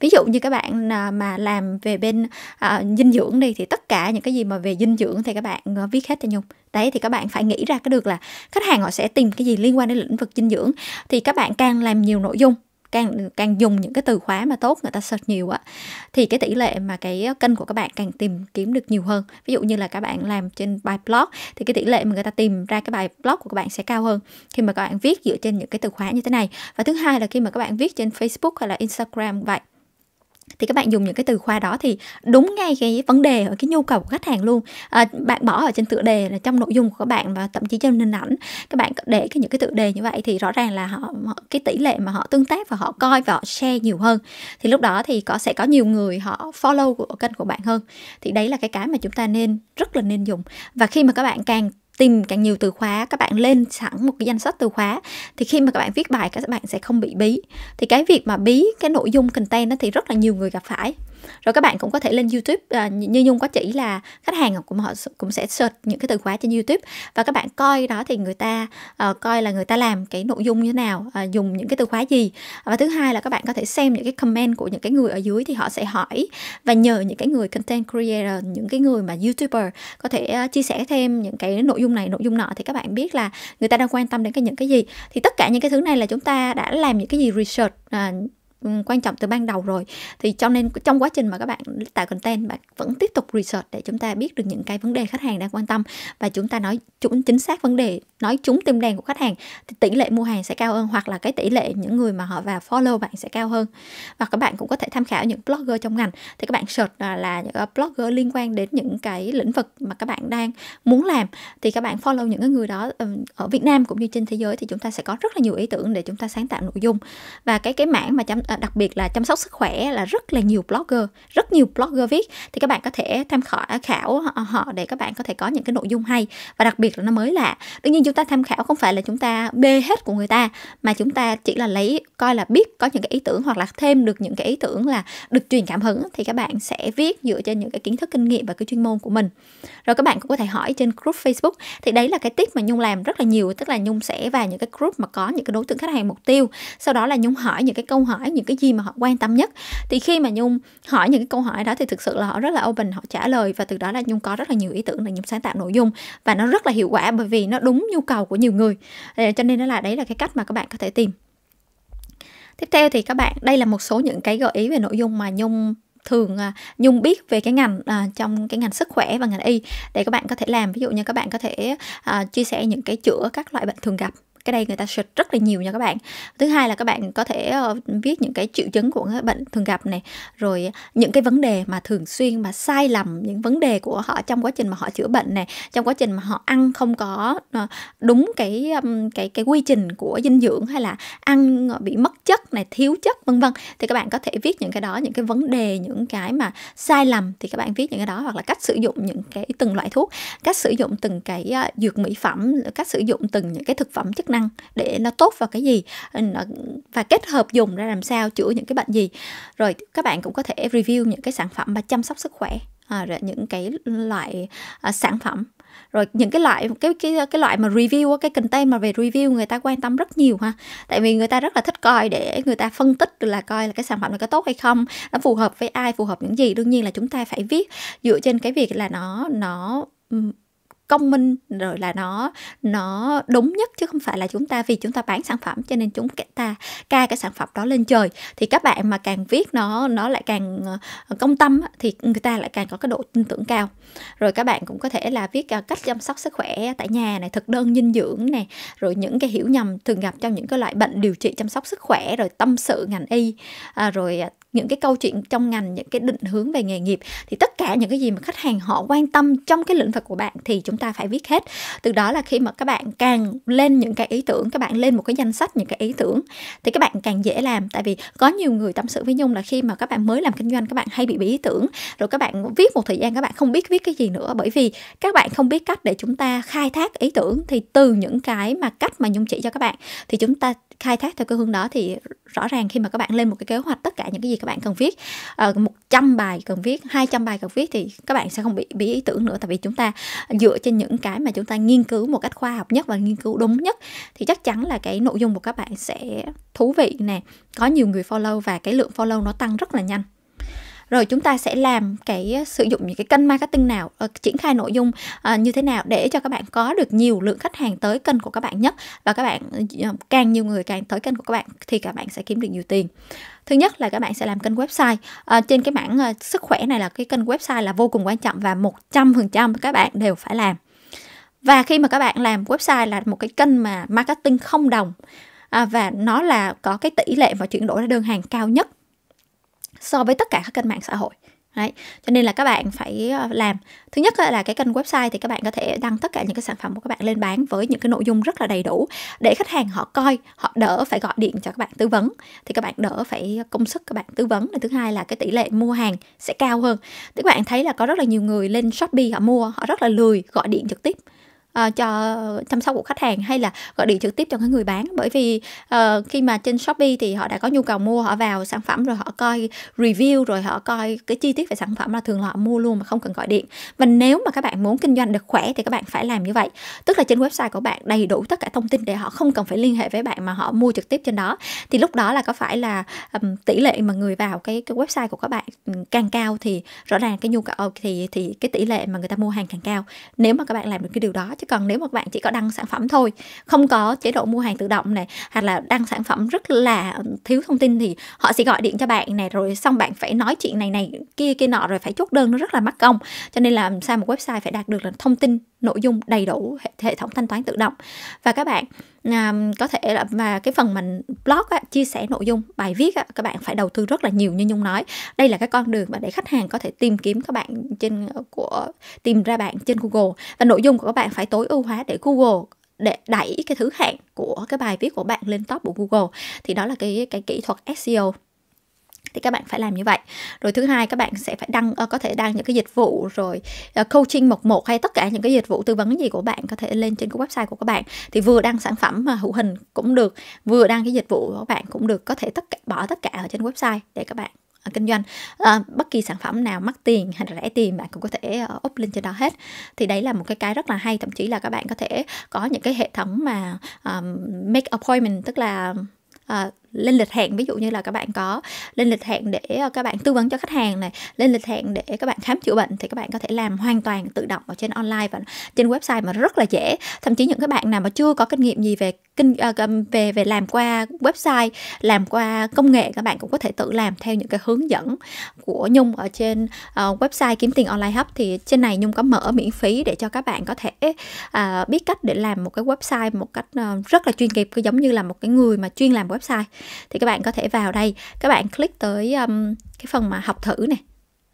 ví dụ như các bạn à, mà làm về bên à, dinh dưỡng đi thì tất cả những cái gì mà về dinh dưỡng thì các bạn à, viết hết cho nhung đấy thì các bạn phải nghĩ ra cái được là khách hàng họ sẽ tìm cái gì liên quan đến lĩnh vực dinh dưỡng thì các bạn càng làm nhiều nội dung càng càng dùng những cái từ khóa mà tốt người ta search nhiều á thì cái tỷ lệ mà cái kênh của các bạn càng tìm kiếm được nhiều hơn ví dụ như là các bạn làm trên bài blog thì cái tỷ lệ mà người ta tìm ra cái bài blog của các bạn sẽ cao hơn khi mà các bạn viết dựa trên những cái từ khóa như thế này và thứ hai là khi mà các bạn viết trên Facebook hay là Instagram vậy thì các bạn dùng những cái từ khóa đó thì đúng ngay cái vấn đề ở cái nhu cầu của khách hàng luôn à, bạn bỏ ở trên tựa đề là trong nội dung của các bạn và thậm chí trên nền ảnh các bạn để cái những cái tựa đề như vậy thì rõ ràng là họ cái tỷ lệ mà họ tương tác và họ coi và họ share nhiều hơn thì lúc đó thì có sẽ có nhiều người họ follow của kênh của bạn hơn thì đấy là cái cái mà chúng ta nên rất là nên dùng và khi mà các bạn càng tìm càng nhiều từ khóa các bạn lên sẵn một cái danh sách từ khóa thì khi mà các bạn viết bài các bạn sẽ không bị bí thì cái việc mà bí cái nội dung content nó thì rất là nhiều người gặp phải rồi các bạn cũng có thể lên youtube à, như nhung có chỉ là khách hàng cũng họ cũng sẽ search những cái từ khóa trên youtube và các bạn coi đó thì người ta à, coi là người ta làm cái nội dung như thế nào à, dùng những cái từ khóa gì và thứ hai là các bạn có thể xem những cái comment của những cái người ở dưới thì họ sẽ hỏi và nhờ những cái người content creator những cái người mà youtuber có thể chia sẻ thêm những cái nội dung này nội dung nọ thì các bạn biết là người ta đang quan tâm đến cái những cái gì thì tất cả những cái thứ này là chúng ta đã làm những cái gì research à, Ừ, quan trọng từ ban đầu rồi thì cho nên trong quá trình mà các bạn tạo content bạn vẫn tiếp tục research để chúng ta biết được những cái vấn đề khách hàng đang quan tâm và chúng ta nói chúng chính xác vấn đề nói chúng tim đen của khách hàng thì tỷ lệ mua hàng sẽ cao hơn hoặc là cái tỷ lệ những người mà họ vào follow bạn sẽ cao hơn và các bạn cũng có thể tham khảo những blogger trong ngành thì các bạn search là, là những à, blogger liên quan đến những cái lĩnh vực mà các bạn đang muốn làm thì các bạn follow những cái người đó ừ, ở Việt Nam cũng như trên thế giới thì chúng ta sẽ có rất là nhiều ý tưởng để chúng ta sáng tạo nội dung và cái cái mảng mà chăm, à, đặc biệt là chăm sóc sức khỏe là rất là nhiều blogger rất nhiều blogger viết thì các bạn có thể tham khảo khảo họ để các bạn có thể có những cái nội dung hay và đặc biệt là nó mới lạ đương nhiên chúng ta tham khảo không phải là chúng ta bê hết của người ta mà chúng ta chỉ là lấy coi là biết có những cái ý tưởng hoặc là thêm được những cái ý tưởng là được truyền cảm hứng thì các bạn sẽ viết dựa trên những cái kiến thức kinh nghiệm và cái chuyên môn của mình rồi các bạn cũng có thể hỏi trên group facebook thì đấy là cái tip mà nhung làm rất là nhiều tức là nhung sẽ vào những cái group mà có những cái đối tượng khách hàng mục tiêu sau đó là nhung hỏi những cái câu hỏi những cái gì mà họ quan tâm nhất thì khi mà nhung hỏi những cái câu hỏi đó thì thực sự là họ rất là open họ trả lời và từ đó là nhung có rất là nhiều ý tưởng là nhung sáng tạo nội dung và nó rất là hiệu quả bởi vì nó đúng nhu cầu của nhiều người ờ, cho nên nó là đấy là cái cách mà các bạn có thể tìm tiếp theo thì các bạn đây là một số những cái gợi ý về nội dung mà nhung thường à, nhung biết về cái ngành à, trong cái ngành sức khỏe và ngành y để các bạn có thể làm ví dụ như các bạn có thể à, chia sẻ những cái chữa các loại bệnh thường gặp cái đây người ta search rất là nhiều nha các bạn thứ hai là các bạn có thể ờ, viết những cái triệu chứng của các bệnh thường gặp này rồi những cái vấn đề mà thường xuyên mà sai lầm những vấn đề của họ trong quá trình mà họ chữa bệnh này trong quá trình mà họ ăn không có ờ, đúng cái cái cái quy trình của dinh dưỡng hay là ăn ờ, bị mất chất này thiếu chất vân vân thì các bạn có thể viết những cái đó những cái vấn đề những cái mà sai lầm thì các bạn viết những cái đó hoặc là cách sử dụng những cái từng loại thuốc cách sử dụng từng cái dược mỹ phẩm cách sử dụng từng những cái thực phẩm chức năng năng để nó tốt vào cái gì ờ, và kết hợp dùng ra làm sao chữa những cái bệnh gì rồi các bạn cũng có thể review những cái sản phẩm mà chăm sóc sức khỏe à, rồi những cái loại à, sản phẩm rồi những cái loại cái cái cái loại mà review cái content mà về review người ta quan tâm rất nhiều ha tại vì người ta rất là thích coi để người ta phân tích là coi là cái sản phẩm này có tốt hay không nó phù hợp với ai phù hợp những gì đương nhiên là chúng ta phải viết dựa trên cái việc là nó nó công minh rồi là nó nó đúng nhất chứ không phải là chúng ta vì chúng ta bán sản phẩm cho nên chúng ta ca cái sản phẩm đó lên trời thì các bạn mà càng viết nó nó lại càng ờ, công tâm thì người ta lại càng có cái độ tin tưởng cao rồi các bạn cũng có thể là viết cách chăm sóc sức khỏe tại nhà này thực đơn dinh dưỡng này rồi những cái hiểu nhầm thường gặp trong những cái loại bệnh điều trị chăm sóc sức khỏe rồi tâm sự ngành y à, rồi à, những cái câu chuyện trong ngành những cái định hướng về nghề nghiệp thì tất cả những cái gì mà khách hàng họ quan tâm trong cái lĩnh vực của bạn thì chúng ta phải viết hết từ đó là khi mà các bạn càng lên những cái ý tưởng các bạn lên một cái danh sách những cái ý tưởng thì các bạn càng dễ làm tại vì có nhiều người tâm sự với nhung là khi mà các bạn mới làm kinh doanh các bạn hay bị bí ý tưởng rồi các bạn viết một thời gian các bạn không biết viết cái gì nữa bởi vì các bạn không biết cách để chúng ta khai thác ý tưởng thì từ những cái mà cách mà nhung chỉ cho các bạn thì chúng ta khai thác theo cái hướng đó thì rõ ràng khi mà các bạn lên một cái kế hoạch tất cả những cái gì các bạn cần viết uh, ờ, 100 bài cần viết 200 bài cần viết thì các bạn sẽ không bị bị ý tưởng nữa tại vì chúng ta dựa trên những cái mà chúng ta nghiên cứu một cách khoa học nhất và nghiên cứu đúng nhất thì chắc chắn là cái nội dung của các bạn sẽ thú vị nè có nhiều người follow và cái lượng follow nó tăng rất là nhanh rồi chúng ta sẽ làm cái ờ, sử dụng những cái kênh marketing nào ờ, triển khai nội dung uh, như thế nào để cho các bạn có được nhiều lượng khách hàng tới kênh của các bạn nhất và các bạn càng nhiều người càng tới kênh của các bạn thì các bạn sẽ kiếm được nhiều tiền thứ nhất là các bạn sẽ làm kênh website à, trên cái mảng à, sức khỏe này là cái kênh website là vô cùng quan trọng và 100% các bạn đều phải làm và khi mà các bạn làm website là một cái kênh mà marketing không đồng à, và nó là có cái tỷ lệ và chuyển đổi ra đơn hàng cao nhất so với tất cả các kênh mạng xã hội Đấy. Cho nên là các bạn phải ờ, làm Thứ nhất là cái kênh website thì các bạn có thể đăng tất cả những cái sản phẩm của các bạn lên bán với những cái nội dung rất là đầy đủ để khách hàng họ coi, họ đỡ phải gọi điện cho các bạn tư vấn thì các bạn đỡ phải công sức các bạn tư vấn. Và thứ hai là cái tỷ lệ mua hàng sẽ cao hơn. Thì các bạn thấy là có rất là nhiều người lên Shopee họ mua, họ rất là lười gọi điện trực tiếp uh, cho chăm sóc của khách hàng hay là gọi điện trực tiếp cho cái người bán bởi vì uh, khi mà trên shopee thì họ đã có nhu cầu mua họ vào sản phẩm rồi họ coi review rồi họ coi cái chi tiết về sản phẩm là thường là họ mua luôn mà không cần gọi điện và nếu mà các bạn muốn kinh doanh được khỏe thì các bạn phải làm như vậy tức là trên website của bạn đầy đủ tất cả thông tin để họ không cần phải liên hệ với bạn mà họ mua trực tiếp trên đó thì lúc đó là có phải là um, tỷ lệ mà người vào cái cái website của các bạn càng cao thì rõ ràng cái nhu cầu thì thì cái tỷ lệ mà người ta mua hàng càng cao nếu mà các bạn làm được cái điều đó chứ cần nếu mà bạn chỉ có đăng sản phẩm thôi không có chế độ mua hàng tự động này hoặc là đăng sản phẩm rất là thiếu thông tin thì họ sẽ gọi điện cho bạn này rồi xong bạn phải nói chuyện này này kia kia nọ rồi phải chốt đơn nó rất là mắc công cho nên là làm sao một website phải đạt được là thông tin nội dung đầy đủ hệ thống thanh toán tự động và các bạn à, có thể là mà cái phần mình blog á, chia sẻ nội dung bài viết á, các bạn phải đầu tư rất là nhiều như nhung nói đây là cái con đường mà để khách hàng có thể tìm kiếm các bạn trên của tìm ra bạn trên google và nội dung của các bạn phải tối ưu hóa để google để đẩy cái thứ hạng của cái bài viết của bạn lên top của google thì đó là cái cái kỹ thuật seo thì các bạn phải làm như vậy rồi thứ hai các bạn sẽ phải đăng ờ, có thể đăng những cái dịch vụ rồi ờ, coaching một một hay tất cả những cái dịch vụ tư vấn gì của bạn có thể lên trên cái website của các bạn thì vừa đăng sản phẩm mà hữu hình cũng được vừa đăng cái dịch vụ của bạn cũng được có thể tất cả bỏ tất cả ở trên website để các bạn ờ, kinh doanh à, bất kỳ sản phẩm nào mắc tiền hay là rẻ tiền bạn cũng có thể uh, up lên trên đó hết thì đấy là một cái cái rất là hay thậm chí là các bạn có thể có những cái hệ thống mà um, make appointment tức là uh, lên lịch hẹn ví dụ như là các bạn có lên lịch hẹn để ờ, các bạn tư vấn cho khách hàng này lên lịch hẹn để các bạn khám chữa bệnh thì các bạn có thể làm hoàn toàn tự động ở trên online và trên website mà rất là dễ thậm chí những các bạn nào mà chưa có kinh nghiệm gì về kinh ờ, về về làm qua website làm qua công nghệ các bạn cũng có thể tự làm theo những cái hướng dẫn của nhung ở trên uh, website kiếm tiền online hấp thì trên này nhung có mở miễn phí để cho các bạn có thể uh, biết cách để làm một cái website một cách uh, rất là chuyên nghiệp cứ giống như là một cái người mà chuyên làm website thì các bạn có thể vào đây các bạn click tới um, cái phần mà học thử này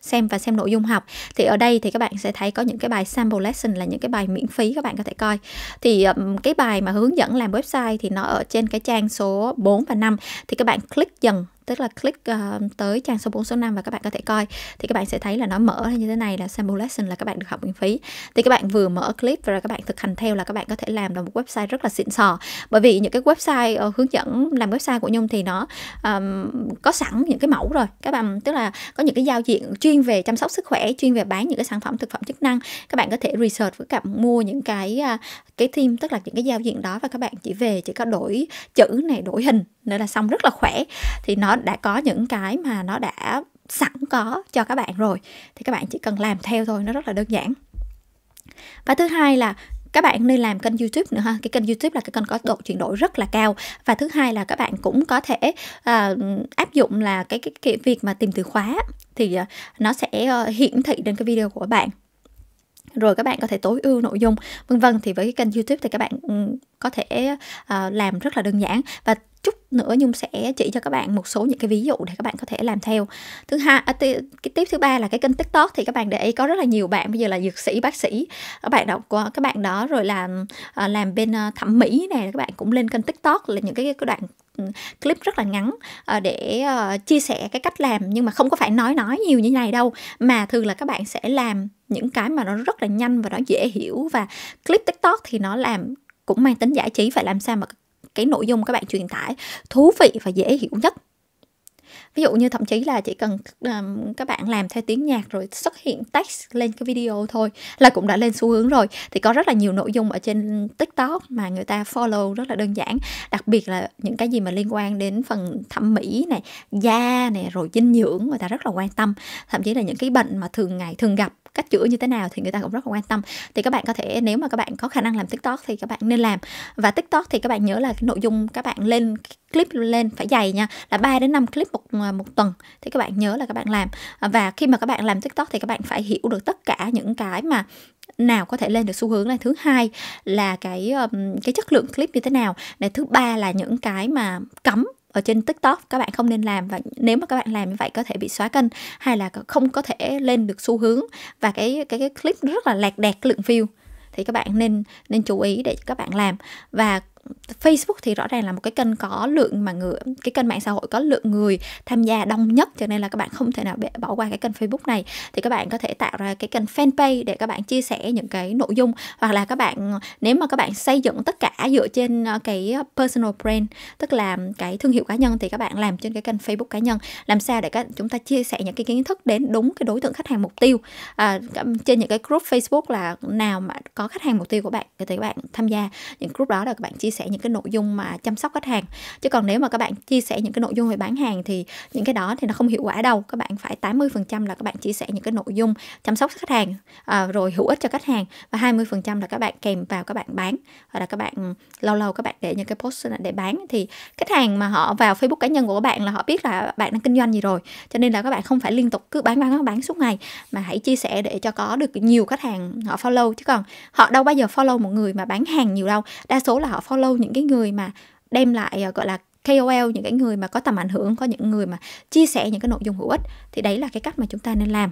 xem và xem nội dung học thì ở đây thì các bạn sẽ thấy có những cái bài sample lesson là những cái bài miễn phí các bạn có thể coi thì um, cái bài mà hướng dẫn làm website thì nó ở trên cái trang số 4 và 5 thì các bạn click dần tức là click uh, tới trang số 4 số 5 và các bạn có thể coi thì các bạn sẽ thấy là nó mở như thế này là sample lesson là các bạn được học miễn phí thì các bạn vừa mở clip và các bạn thực hành theo là các bạn có thể làm được một website rất là xịn sò bởi vì những cái website uh, hướng dẫn làm website của nhung thì nó um, có sẵn những cái mẫu rồi các bạn tức là có những cái giao diện chuyên về chăm sóc sức khỏe chuyên về bán những cái sản phẩm thực phẩm chức năng các bạn có thể research với cả mua những cái uh, cái theme tức là những cái giao diện đó và các bạn chỉ về chỉ có đổi chữ này đổi hình nữa là xong rất là khỏe thì nó đã có những cái mà nó đã sẵn có cho các bạn rồi thì các bạn chỉ cần làm theo thôi nó rất là đơn giản và thứ hai là các bạn nên làm kênh YouTube nữa ha. Cái kênh YouTube là cái kênh có độ chuyển đổi rất là cao và thứ hai là các bạn cũng có thể uh, áp dụng là cái, cái cái việc mà tìm từ khóa thì uh, nó sẽ uh, hiển thị đến cái video của bạn rồi các bạn có thể tối ưu nội dung vân vân thì với cái kênh YouTube thì các bạn ừ, có thể uh, làm rất là đơn giản và chút nữa nhung sẽ chỉ cho các bạn một số những cái ví dụ để các bạn có thể làm theo thứ hai à, cái tiếp thứ ba là cái kênh tiktok thì các bạn để ý có rất là nhiều bạn bây giờ là dược sĩ bác sĩ các bạn đó các bạn đó rồi làm à, làm bên à, thẩm mỹ này các bạn cũng lên kênh tiktok là những cái, cái đoạn ừ, clip rất là ngắn để chia sẻ cái cách làm nhưng mà không có phải nói nói nhiều như này đâu mà thường là các bạn sẽ làm những cái mà nó rất là nhanh và nó dễ hiểu và clip tiktok thì nó làm cũng mang tính giải trí phải làm sao mà cái nội dung các bạn truyền tải thú vị và dễ hiểu nhất ví dụ như thậm chí là chỉ cần um, các bạn làm theo tiếng nhạc rồi xuất hiện text lên cái video thôi là cũng đã lên xu hướng rồi thì có rất là nhiều nội dung ở trên tiktok mà người ta follow rất là đơn giản đặc biệt là những cái gì mà liên quan đến phần thẩm mỹ này da này rồi dinh dưỡng người ta rất là quan tâm thậm chí là những cái bệnh mà thường ngày thường gặp cách chữa như thế nào thì người ta cũng rất là quan tâm thì các bạn có thể nếu mà các bạn có khả năng làm tiktok thì các bạn nên làm và tiktok thì các bạn nhớ là cái nội dung các bạn lên clip lên phải dày nha là 3 đến 5 clip một à, một tuần thì các bạn nhớ là các bạn làm và khi mà các bạn làm tiktok thì các bạn phải hiểu được tất cả những cái mà nào có thể lên được xu hướng này thứ hai là cái cái chất lượng clip như thế nào này thứ ba là những cái mà cấm ở trên tiktok các bạn không nên làm và nếu mà các bạn làm như vậy có thể bị xóa kênh hay là không có thể lên được xu hướng và cái cái cái clip rất là lạc đẹt lượng view thì các bạn nên nên chú ý để các bạn làm và Facebook thì rõ ràng là một cái kênh có lượng mà người cái kênh mạng xã hội có lượng người tham gia đông nhất cho nên là các bạn không thể nào bỏ qua cái kênh Facebook này thì các bạn có thể tạo ra cái kênh fanpage để các bạn chia sẻ những cái nội dung hoặc là các bạn nếu mà các bạn xây dựng tất cả dựa trên ờ, cái personal brand tức là cái thương hiệu cá nhân thì các bạn làm trên cái kênh Facebook cá nhân làm sao để các chúng ta chia sẻ những cái kiến thức đến đúng cái đối tượng khách hàng mục tiêu à, trên những cái group Facebook là nào mà có khách hàng mục tiêu của bạn thì các bạn tham gia những group đó là các bạn chia sẻ những cái nội dung mà chăm sóc khách hàng chứ còn nếu mà các bạn chia sẻ những cái nội dung về bán hàng thì những cái đó thì nó không hiệu quả đâu các bạn phải 80% là các bạn chia sẻ những cái nội dung chăm sóc khách hàng à, rồi hữu ích cho khách hàng và 20% là các bạn kèm vào các bạn bán hoặc là các bạn lâu lâu các bạn để những cái post để bán thì khách hàng mà họ vào Facebook cá nhân của các bạn là họ biết là bạn đang kinh doanh gì rồi cho nên là các bạn không phải liên tục cứ bán bán bán, bán suốt ngày mà hãy chia sẻ để cho có được nhiều khách hàng họ follow chứ còn họ đâu bao giờ follow một người mà bán hàng nhiều đâu đa số là họ follow follow những cái người mà đem lại ờ, gọi là KOL những cái người mà có tầm ảnh hưởng có những người mà chia sẻ những cái nội dung hữu ích thì đấy là cái cách mà chúng ta nên làm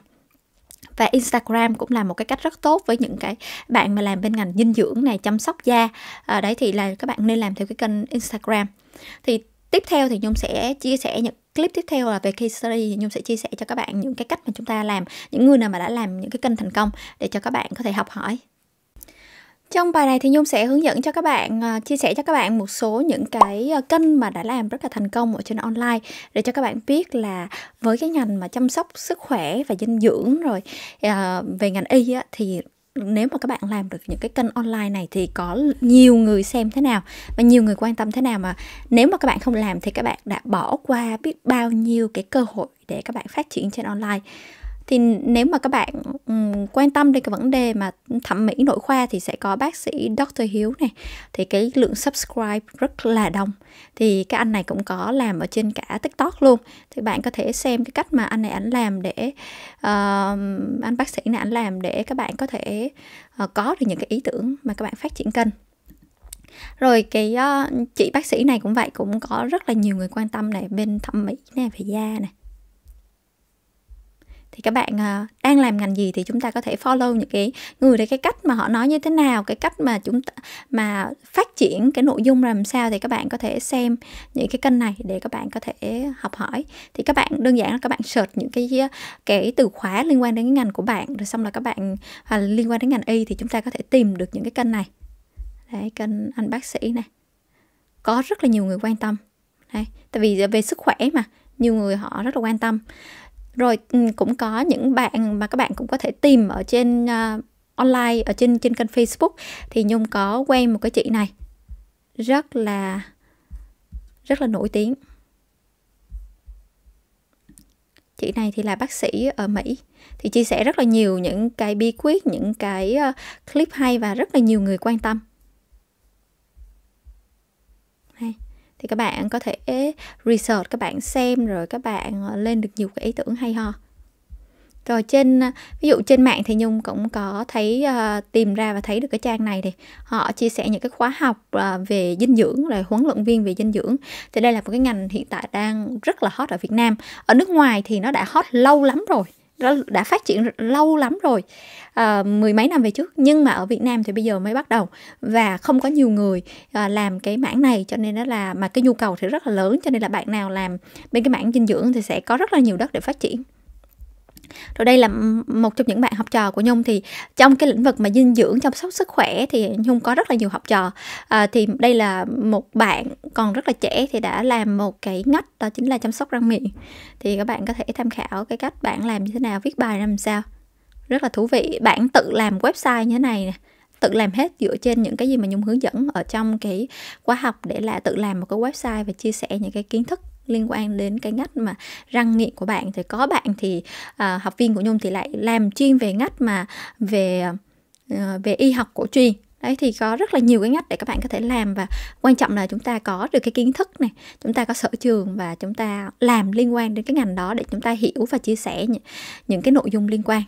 và Instagram cũng là một cái cách rất tốt với những cái bạn mà làm bên ngành dinh dưỡng này chăm sóc da à, đấy thì là các bạn nên làm theo cái kênh Instagram thì tiếp theo thì nhung sẽ chia sẻ những clip tiếp theo là về case study nhung sẽ chia sẻ cho các bạn những cái cách mà chúng ta làm những người nào mà đã làm những cái kênh thành công để cho các bạn có thể học hỏi trong bài này thì Nhung sẽ hướng dẫn cho các bạn à, chia sẻ cho các bạn một số những cái à, kênh mà đã làm rất là thành công ở trên online để cho các bạn biết là với cái ngành mà chăm sóc sức khỏe và dinh dưỡng rồi à, về ngành y á, thì nếu mà các bạn làm được những cái kênh online này thì có nhiều người xem thế nào và nhiều người quan tâm thế nào mà nếu mà các bạn không làm thì các bạn đã bỏ qua biết bao nhiêu cái cơ hội để các bạn phát triển trên online thì nếu mà các bạn um, quan tâm đến cái vấn đề mà thẩm mỹ nội khoa thì sẽ có bác sĩ Dr. Hiếu này thì cái lượng subscribe rất là đông thì cái anh này cũng có làm ở trên cả TikTok luôn thì bạn có thể xem cái cách mà anh này ảnh làm để uh, anh bác sĩ này ảnh làm để các bạn có thể uh, có được những cái ý tưởng mà các bạn phát triển kênh rồi cái uh, chị bác sĩ này cũng vậy cũng có rất là nhiều người quan tâm này bên thẩm mỹ này về da này thì các bạn ờ, đang làm ngành gì thì chúng ta có thể follow những cái người đấy cái cách mà họ nói như thế nào cái cách mà chúng ta mà phát triển cái nội dung làm sao thì các bạn có thể xem những cái kênh này để các bạn có thể học hỏi thì các bạn đơn giản là các bạn search những cái ờ, cái từ khóa liên quan đến cái ngành của bạn rồi xong là các bạn hoặc à, liên quan đến ngành y thì chúng ta có thể tìm được những cái kênh này đấy kênh anh bác sĩ này có rất là nhiều người quan tâm đấy tại vì về sức khỏe mà nhiều người họ rất là quan tâm rồi ừ, cũng có những bạn mà các bạn cũng có thể tìm ở trên uh, online ở trên trên kênh Facebook thì Nhung có quen một cái chị này rất là rất là nổi tiếng chị này thì là bác sĩ ở Mỹ thì chia sẻ rất là nhiều những cái bí quyết những cái ờ, clip hay và rất là nhiều người quan tâm thì các bạn có thể research các bạn xem rồi các bạn ờ, lên được nhiều cái ý tưởng hay ho rồi trên ờ, ví dụ trên mạng thì nhung cũng có thấy uh, tìm ra và thấy được cái trang này thì họ chia sẻ những cái khóa học uh, về dinh dưỡng rồi huấn luyện viên về dinh dưỡng thì đây là một cái ngành hiện tại đang rất là hot ở việt nam ở nước ngoài thì nó đã hot lâu lắm rồi đã, phát triển lâu lắm rồi à, mười mấy năm về trước nhưng mà ở Việt Nam thì bây giờ mới bắt đầu và không có nhiều người à, làm cái mảng này cho nên đó là mà cái nhu cầu thì rất là lớn cho nên là bạn nào làm bên cái mảng dinh dưỡng thì sẽ có rất là nhiều đất để phát triển rồi đây là một trong những bạn học trò của nhung thì trong cái lĩnh vực mà dinh dưỡng chăm sóc sức khỏe thì nhung có rất là nhiều học trò à, thì đây là một bạn còn rất là trẻ thì đã làm một cái ngách đó chính là chăm sóc răng miệng thì các bạn có thể tham khảo cái cách bạn làm như thế nào viết bài làm sao rất là thú vị bạn tự làm website như thế này nè tự làm hết dựa trên những cái gì mà nhung hướng dẫn ở trong cái khóa học để là tự làm một cái website và chia sẻ những cái kiến thức liên quan đến cái ngách mà răng miệng của bạn thì có bạn thì à, học viên của nhung thì lại làm chuyên về ngách mà về à, về y học cổ truyền đấy thì có rất là nhiều cái ngách để các bạn có thể làm và quan trọng là chúng ta có được cái kiến thức này chúng ta có sở trường và chúng ta làm liên quan đến cái ngành đó để chúng ta hiểu và chia sẻ những, những cái nội dung liên quan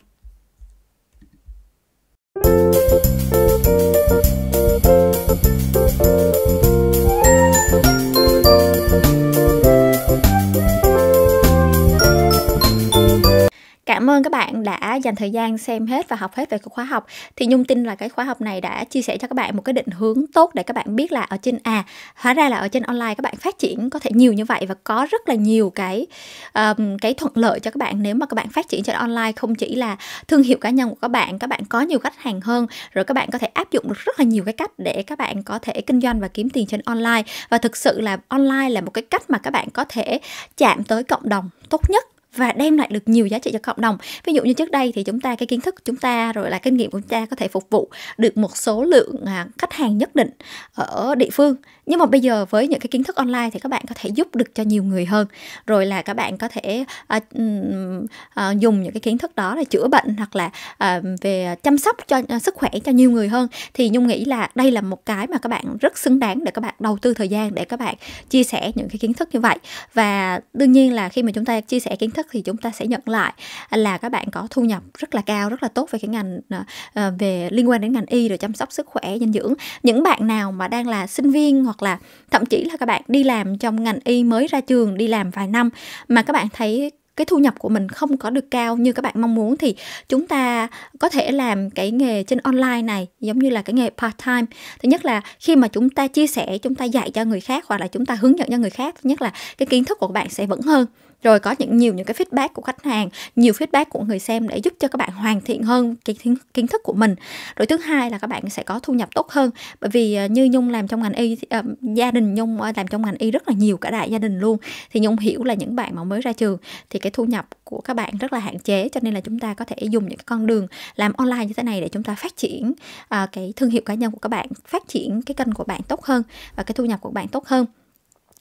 Cảm ơn các bạn đã dành thời gian xem hết và học hết về khóa học. Thì Nhung tin là cái khóa học này đã chia sẻ cho các bạn một cái định hướng tốt để các bạn biết là ở trên à hóa ra là ở trên online các bạn phát triển có thể nhiều như vậy và có rất là nhiều cái um, cái thuận lợi cho các bạn nếu mà các bạn phát triển trên online không chỉ là thương hiệu cá nhân của các bạn, các bạn có nhiều khách hàng hơn rồi các bạn có thể áp dụng được rất là nhiều cái cách để các bạn có thể kinh doanh và kiếm tiền trên online và thực sự là online là một cái cách mà các bạn có thể chạm tới cộng đồng tốt nhất và đem lại được nhiều giá trị cho cộng đồng ví dụ như trước đây thì chúng ta cái kiến thức của chúng ta rồi là kinh nghiệm của chúng ta có thể phục vụ được một số lượng à, khách hàng nhất định ở địa phương nhưng mà bây giờ với những cái kiến thức online thì các bạn có thể giúp được cho nhiều người hơn rồi là các bạn có thể à, à, dùng những cái kiến thức đó để chữa bệnh hoặc là à, về chăm sóc cho à, sức khỏe cho nhiều người hơn thì nhung nghĩ là đây là một cái mà các bạn rất xứng đáng để các bạn đầu tư thời gian để các bạn chia sẻ những cái kiến thức như vậy và đương nhiên là khi mà chúng ta chia sẻ kiến thức thức thì chúng ta sẽ nhận lại là các bạn có thu nhập rất là cao rất là tốt về cái ngành ờ, ờ, về liên quan đến ngành y rồi chăm sóc sức khỏe dinh dưỡng những bạn nào mà đang là sinh viên hoặc là thậm chí là các bạn đi làm trong ngành y mới ra trường đi làm vài năm mà các bạn thấy cái thu nhập của mình không có được cao như các bạn mong muốn thì chúng ta có thể làm cái nghề trên online này giống như là cái nghề part time thứ nhất là khi mà chúng ta chia sẻ chúng ta dạy cho người khác hoặc là chúng ta hướng dẫn cho người khác thứ nhất là cái kiến thức của bạn sẽ vững hơn rồi có những nhiều những cái feedback của khách hàng nhiều feedback của người xem để giúp cho các bạn hoàn thiện hơn cái kiến kiến thức của mình rồi thứ hai là các bạn sẽ có thu nhập tốt hơn bởi vì ờ, như nhung làm trong ngành y ờ, gia đình nhung ờ, làm trong ngành y rất là nhiều cả đại gia đình luôn thì nhung hiểu là những bạn mà mới ra trường thì cái thu nhập của các bạn rất là hạn chế cho nên là chúng ta có thể dùng những cái con đường làm online như thế này để chúng ta phát triển cái thương hiệu cá nhân của các bạn phát triển cái kênh của bạn tốt hơn và cái thu nhập của bạn tốt hơn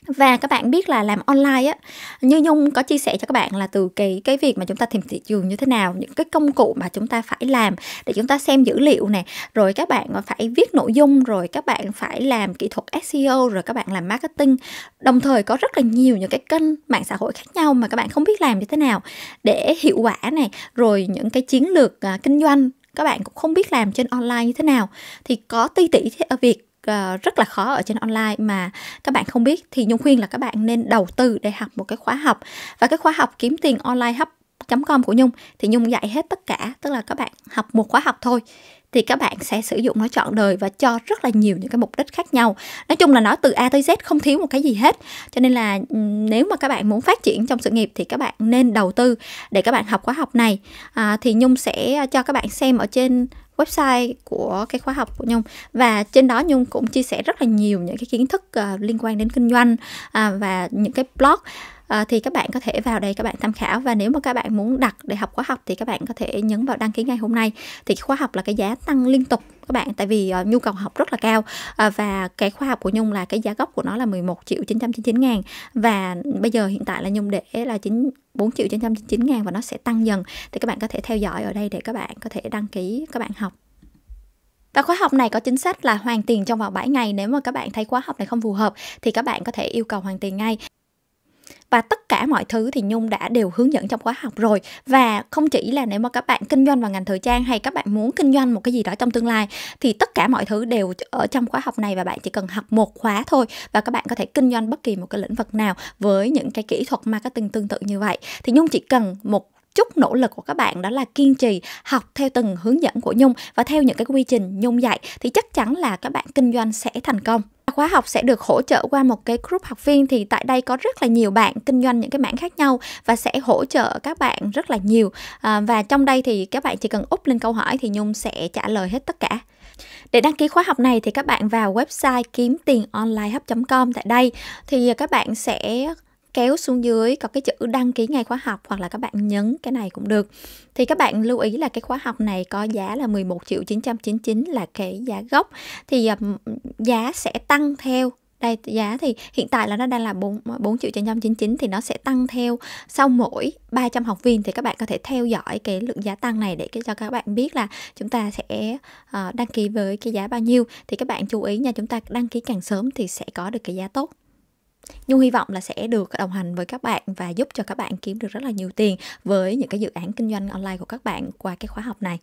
và các bạn biết là làm online á như nhung có chia sẻ cho các bạn là từ cái cái việc mà chúng ta tìm thị trường như thế nào những cái công cụ mà chúng ta phải làm để chúng ta xem dữ liệu này rồi các bạn phải viết nội dung rồi các bạn phải làm kỹ thuật seo rồi các bạn làm marketing đồng thời có rất là nhiều những cái kênh mạng xã hội khác nhau mà các bạn không biết làm như thế nào để hiệu quả này rồi những cái chiến lược à, kinh doanh các bạn cũng không biết làm trên online như thế nào thì có ti tỷ ở việc Ờ, rất là khó ở trên online mà các bạn không biết thì nhung khuyên là các bạn nên đầu tư để học một cái khóa học và cái khóa học kiếm tiền online hấp com của Nhung thì Nhung dạy hết tất cả tức là các bạn học một khóa học thôi thì các bạn sẽ sử dụng nó trọn đời và cho rất là nhiều những cái mục đích khác nhau nói chung là nó từ a tới z không thiếu một cái gì hết cho nên là nếu mà các bạn muốn phát triển trong sự nghiệp thì các bạn nên đầu tư để các bạn học khóa học này à, thì nhung sẽ cho các bạn xem ở trên website của cái khóa học của Nhung và trên đó Nhung cũng chia sẻ rất là nhiều những cái kiến thức uh, liên quan đến kinh doanh uh, và những cái blog À, thì các bạn có thể vào đây các bạn tham khảo và nếu mà các bạn muốn đặt để học khóa học thì các bạn có thể nhấn vào đăng ký ngay hôm nay thì khóa học là cái giá tăng liên tục các bạn tại vì uh, nhu cầu học rất là cao uh, và cái khoa học của Nhung là cái giá gốc của nó là 11 triệu 999 ngàn và bây giờ hiện tại là Nhung để là 9 4 triệu 999 ngàn và nó sẽ tăng dần thì các bạn có thể theo dõi ở đây để các bạn có thể đăng ký các bạn học và khóa học này có chính sách là hoàn tiền trong vòng 7 ngày. Nếu mà các bạn thấy khóa học này không phù hợp thì các bạn có thể yêu cầu hoàn tiền ngay và tất cả mọi thứ thì Nhung đã đều hướng dẫn trong khóa học rồi và không chỉ là nếu mà các bạn kinh doanh vào ngành thời trang hay các bạn muốn kinh doanh một cái gì đó trong tương lai thì tất cả mọi thứ đều ở trong khóa học này và bạn chỉ cần học một khóa thôi và các bạn có thể kinh doanh bất kỳ một cái lĩnh vực nào với những cái kỹ thuật marketing tương tự như vậy thì Nhung chỉ cần một chút nỗ lực của các bạn đó là kiên trì học theo từng hướng dẫn của Nhung và theo những cái quy trình Nhung dạy thì chắc chắn là các bạn kinh doanh sẽ thành công khóa học sẽ được hỗ trợ qua một cái group học viên thì tại đây có rất là nhiều bạn kinh doanh những cái mảng khác nhau và sẽ hỗ trợ các bạn rất là nhiều à, và trong đây thì các bạn chỉ cần úp lên câu hỏi thì nhung sẽ trả lời hết tất cả để đăng ký khóa học này thì các bạn vào website kiếm tiền online hub com tại đây thì các bạn sẽ kéo xuống dưới có cái chữ đăng ký ngay khóa học hoặc là các bạn nhấn cái này cũng được. Thì các bạn lưu ý là cái khóa học này có giá là 11 triệu 999 là cái giá gốc thì ờ, giá sẽ tăng theo đây giá thì hiện tại là nó đang là 4 4 triệu 999 thì nó sẽ tăng theo sau mỗi 300 học viên thì các bạn có thể theo dõi cái lượng giá tăng này để cho các bạn biết là chúng ta sẽ ờ, đăng ký với cái giá bao nhiêu thì các bạn chú ý nha chúng ta đăng ký càng sớm thì sẽ có được cái giá tốt Nhung hy vọng là sẽ được đồng hành với các bạn và giúp cho các bạn kiếm được rất là nhiều tiền với những cái dự án kinh doanh online của các bạn qua cái khóa học này.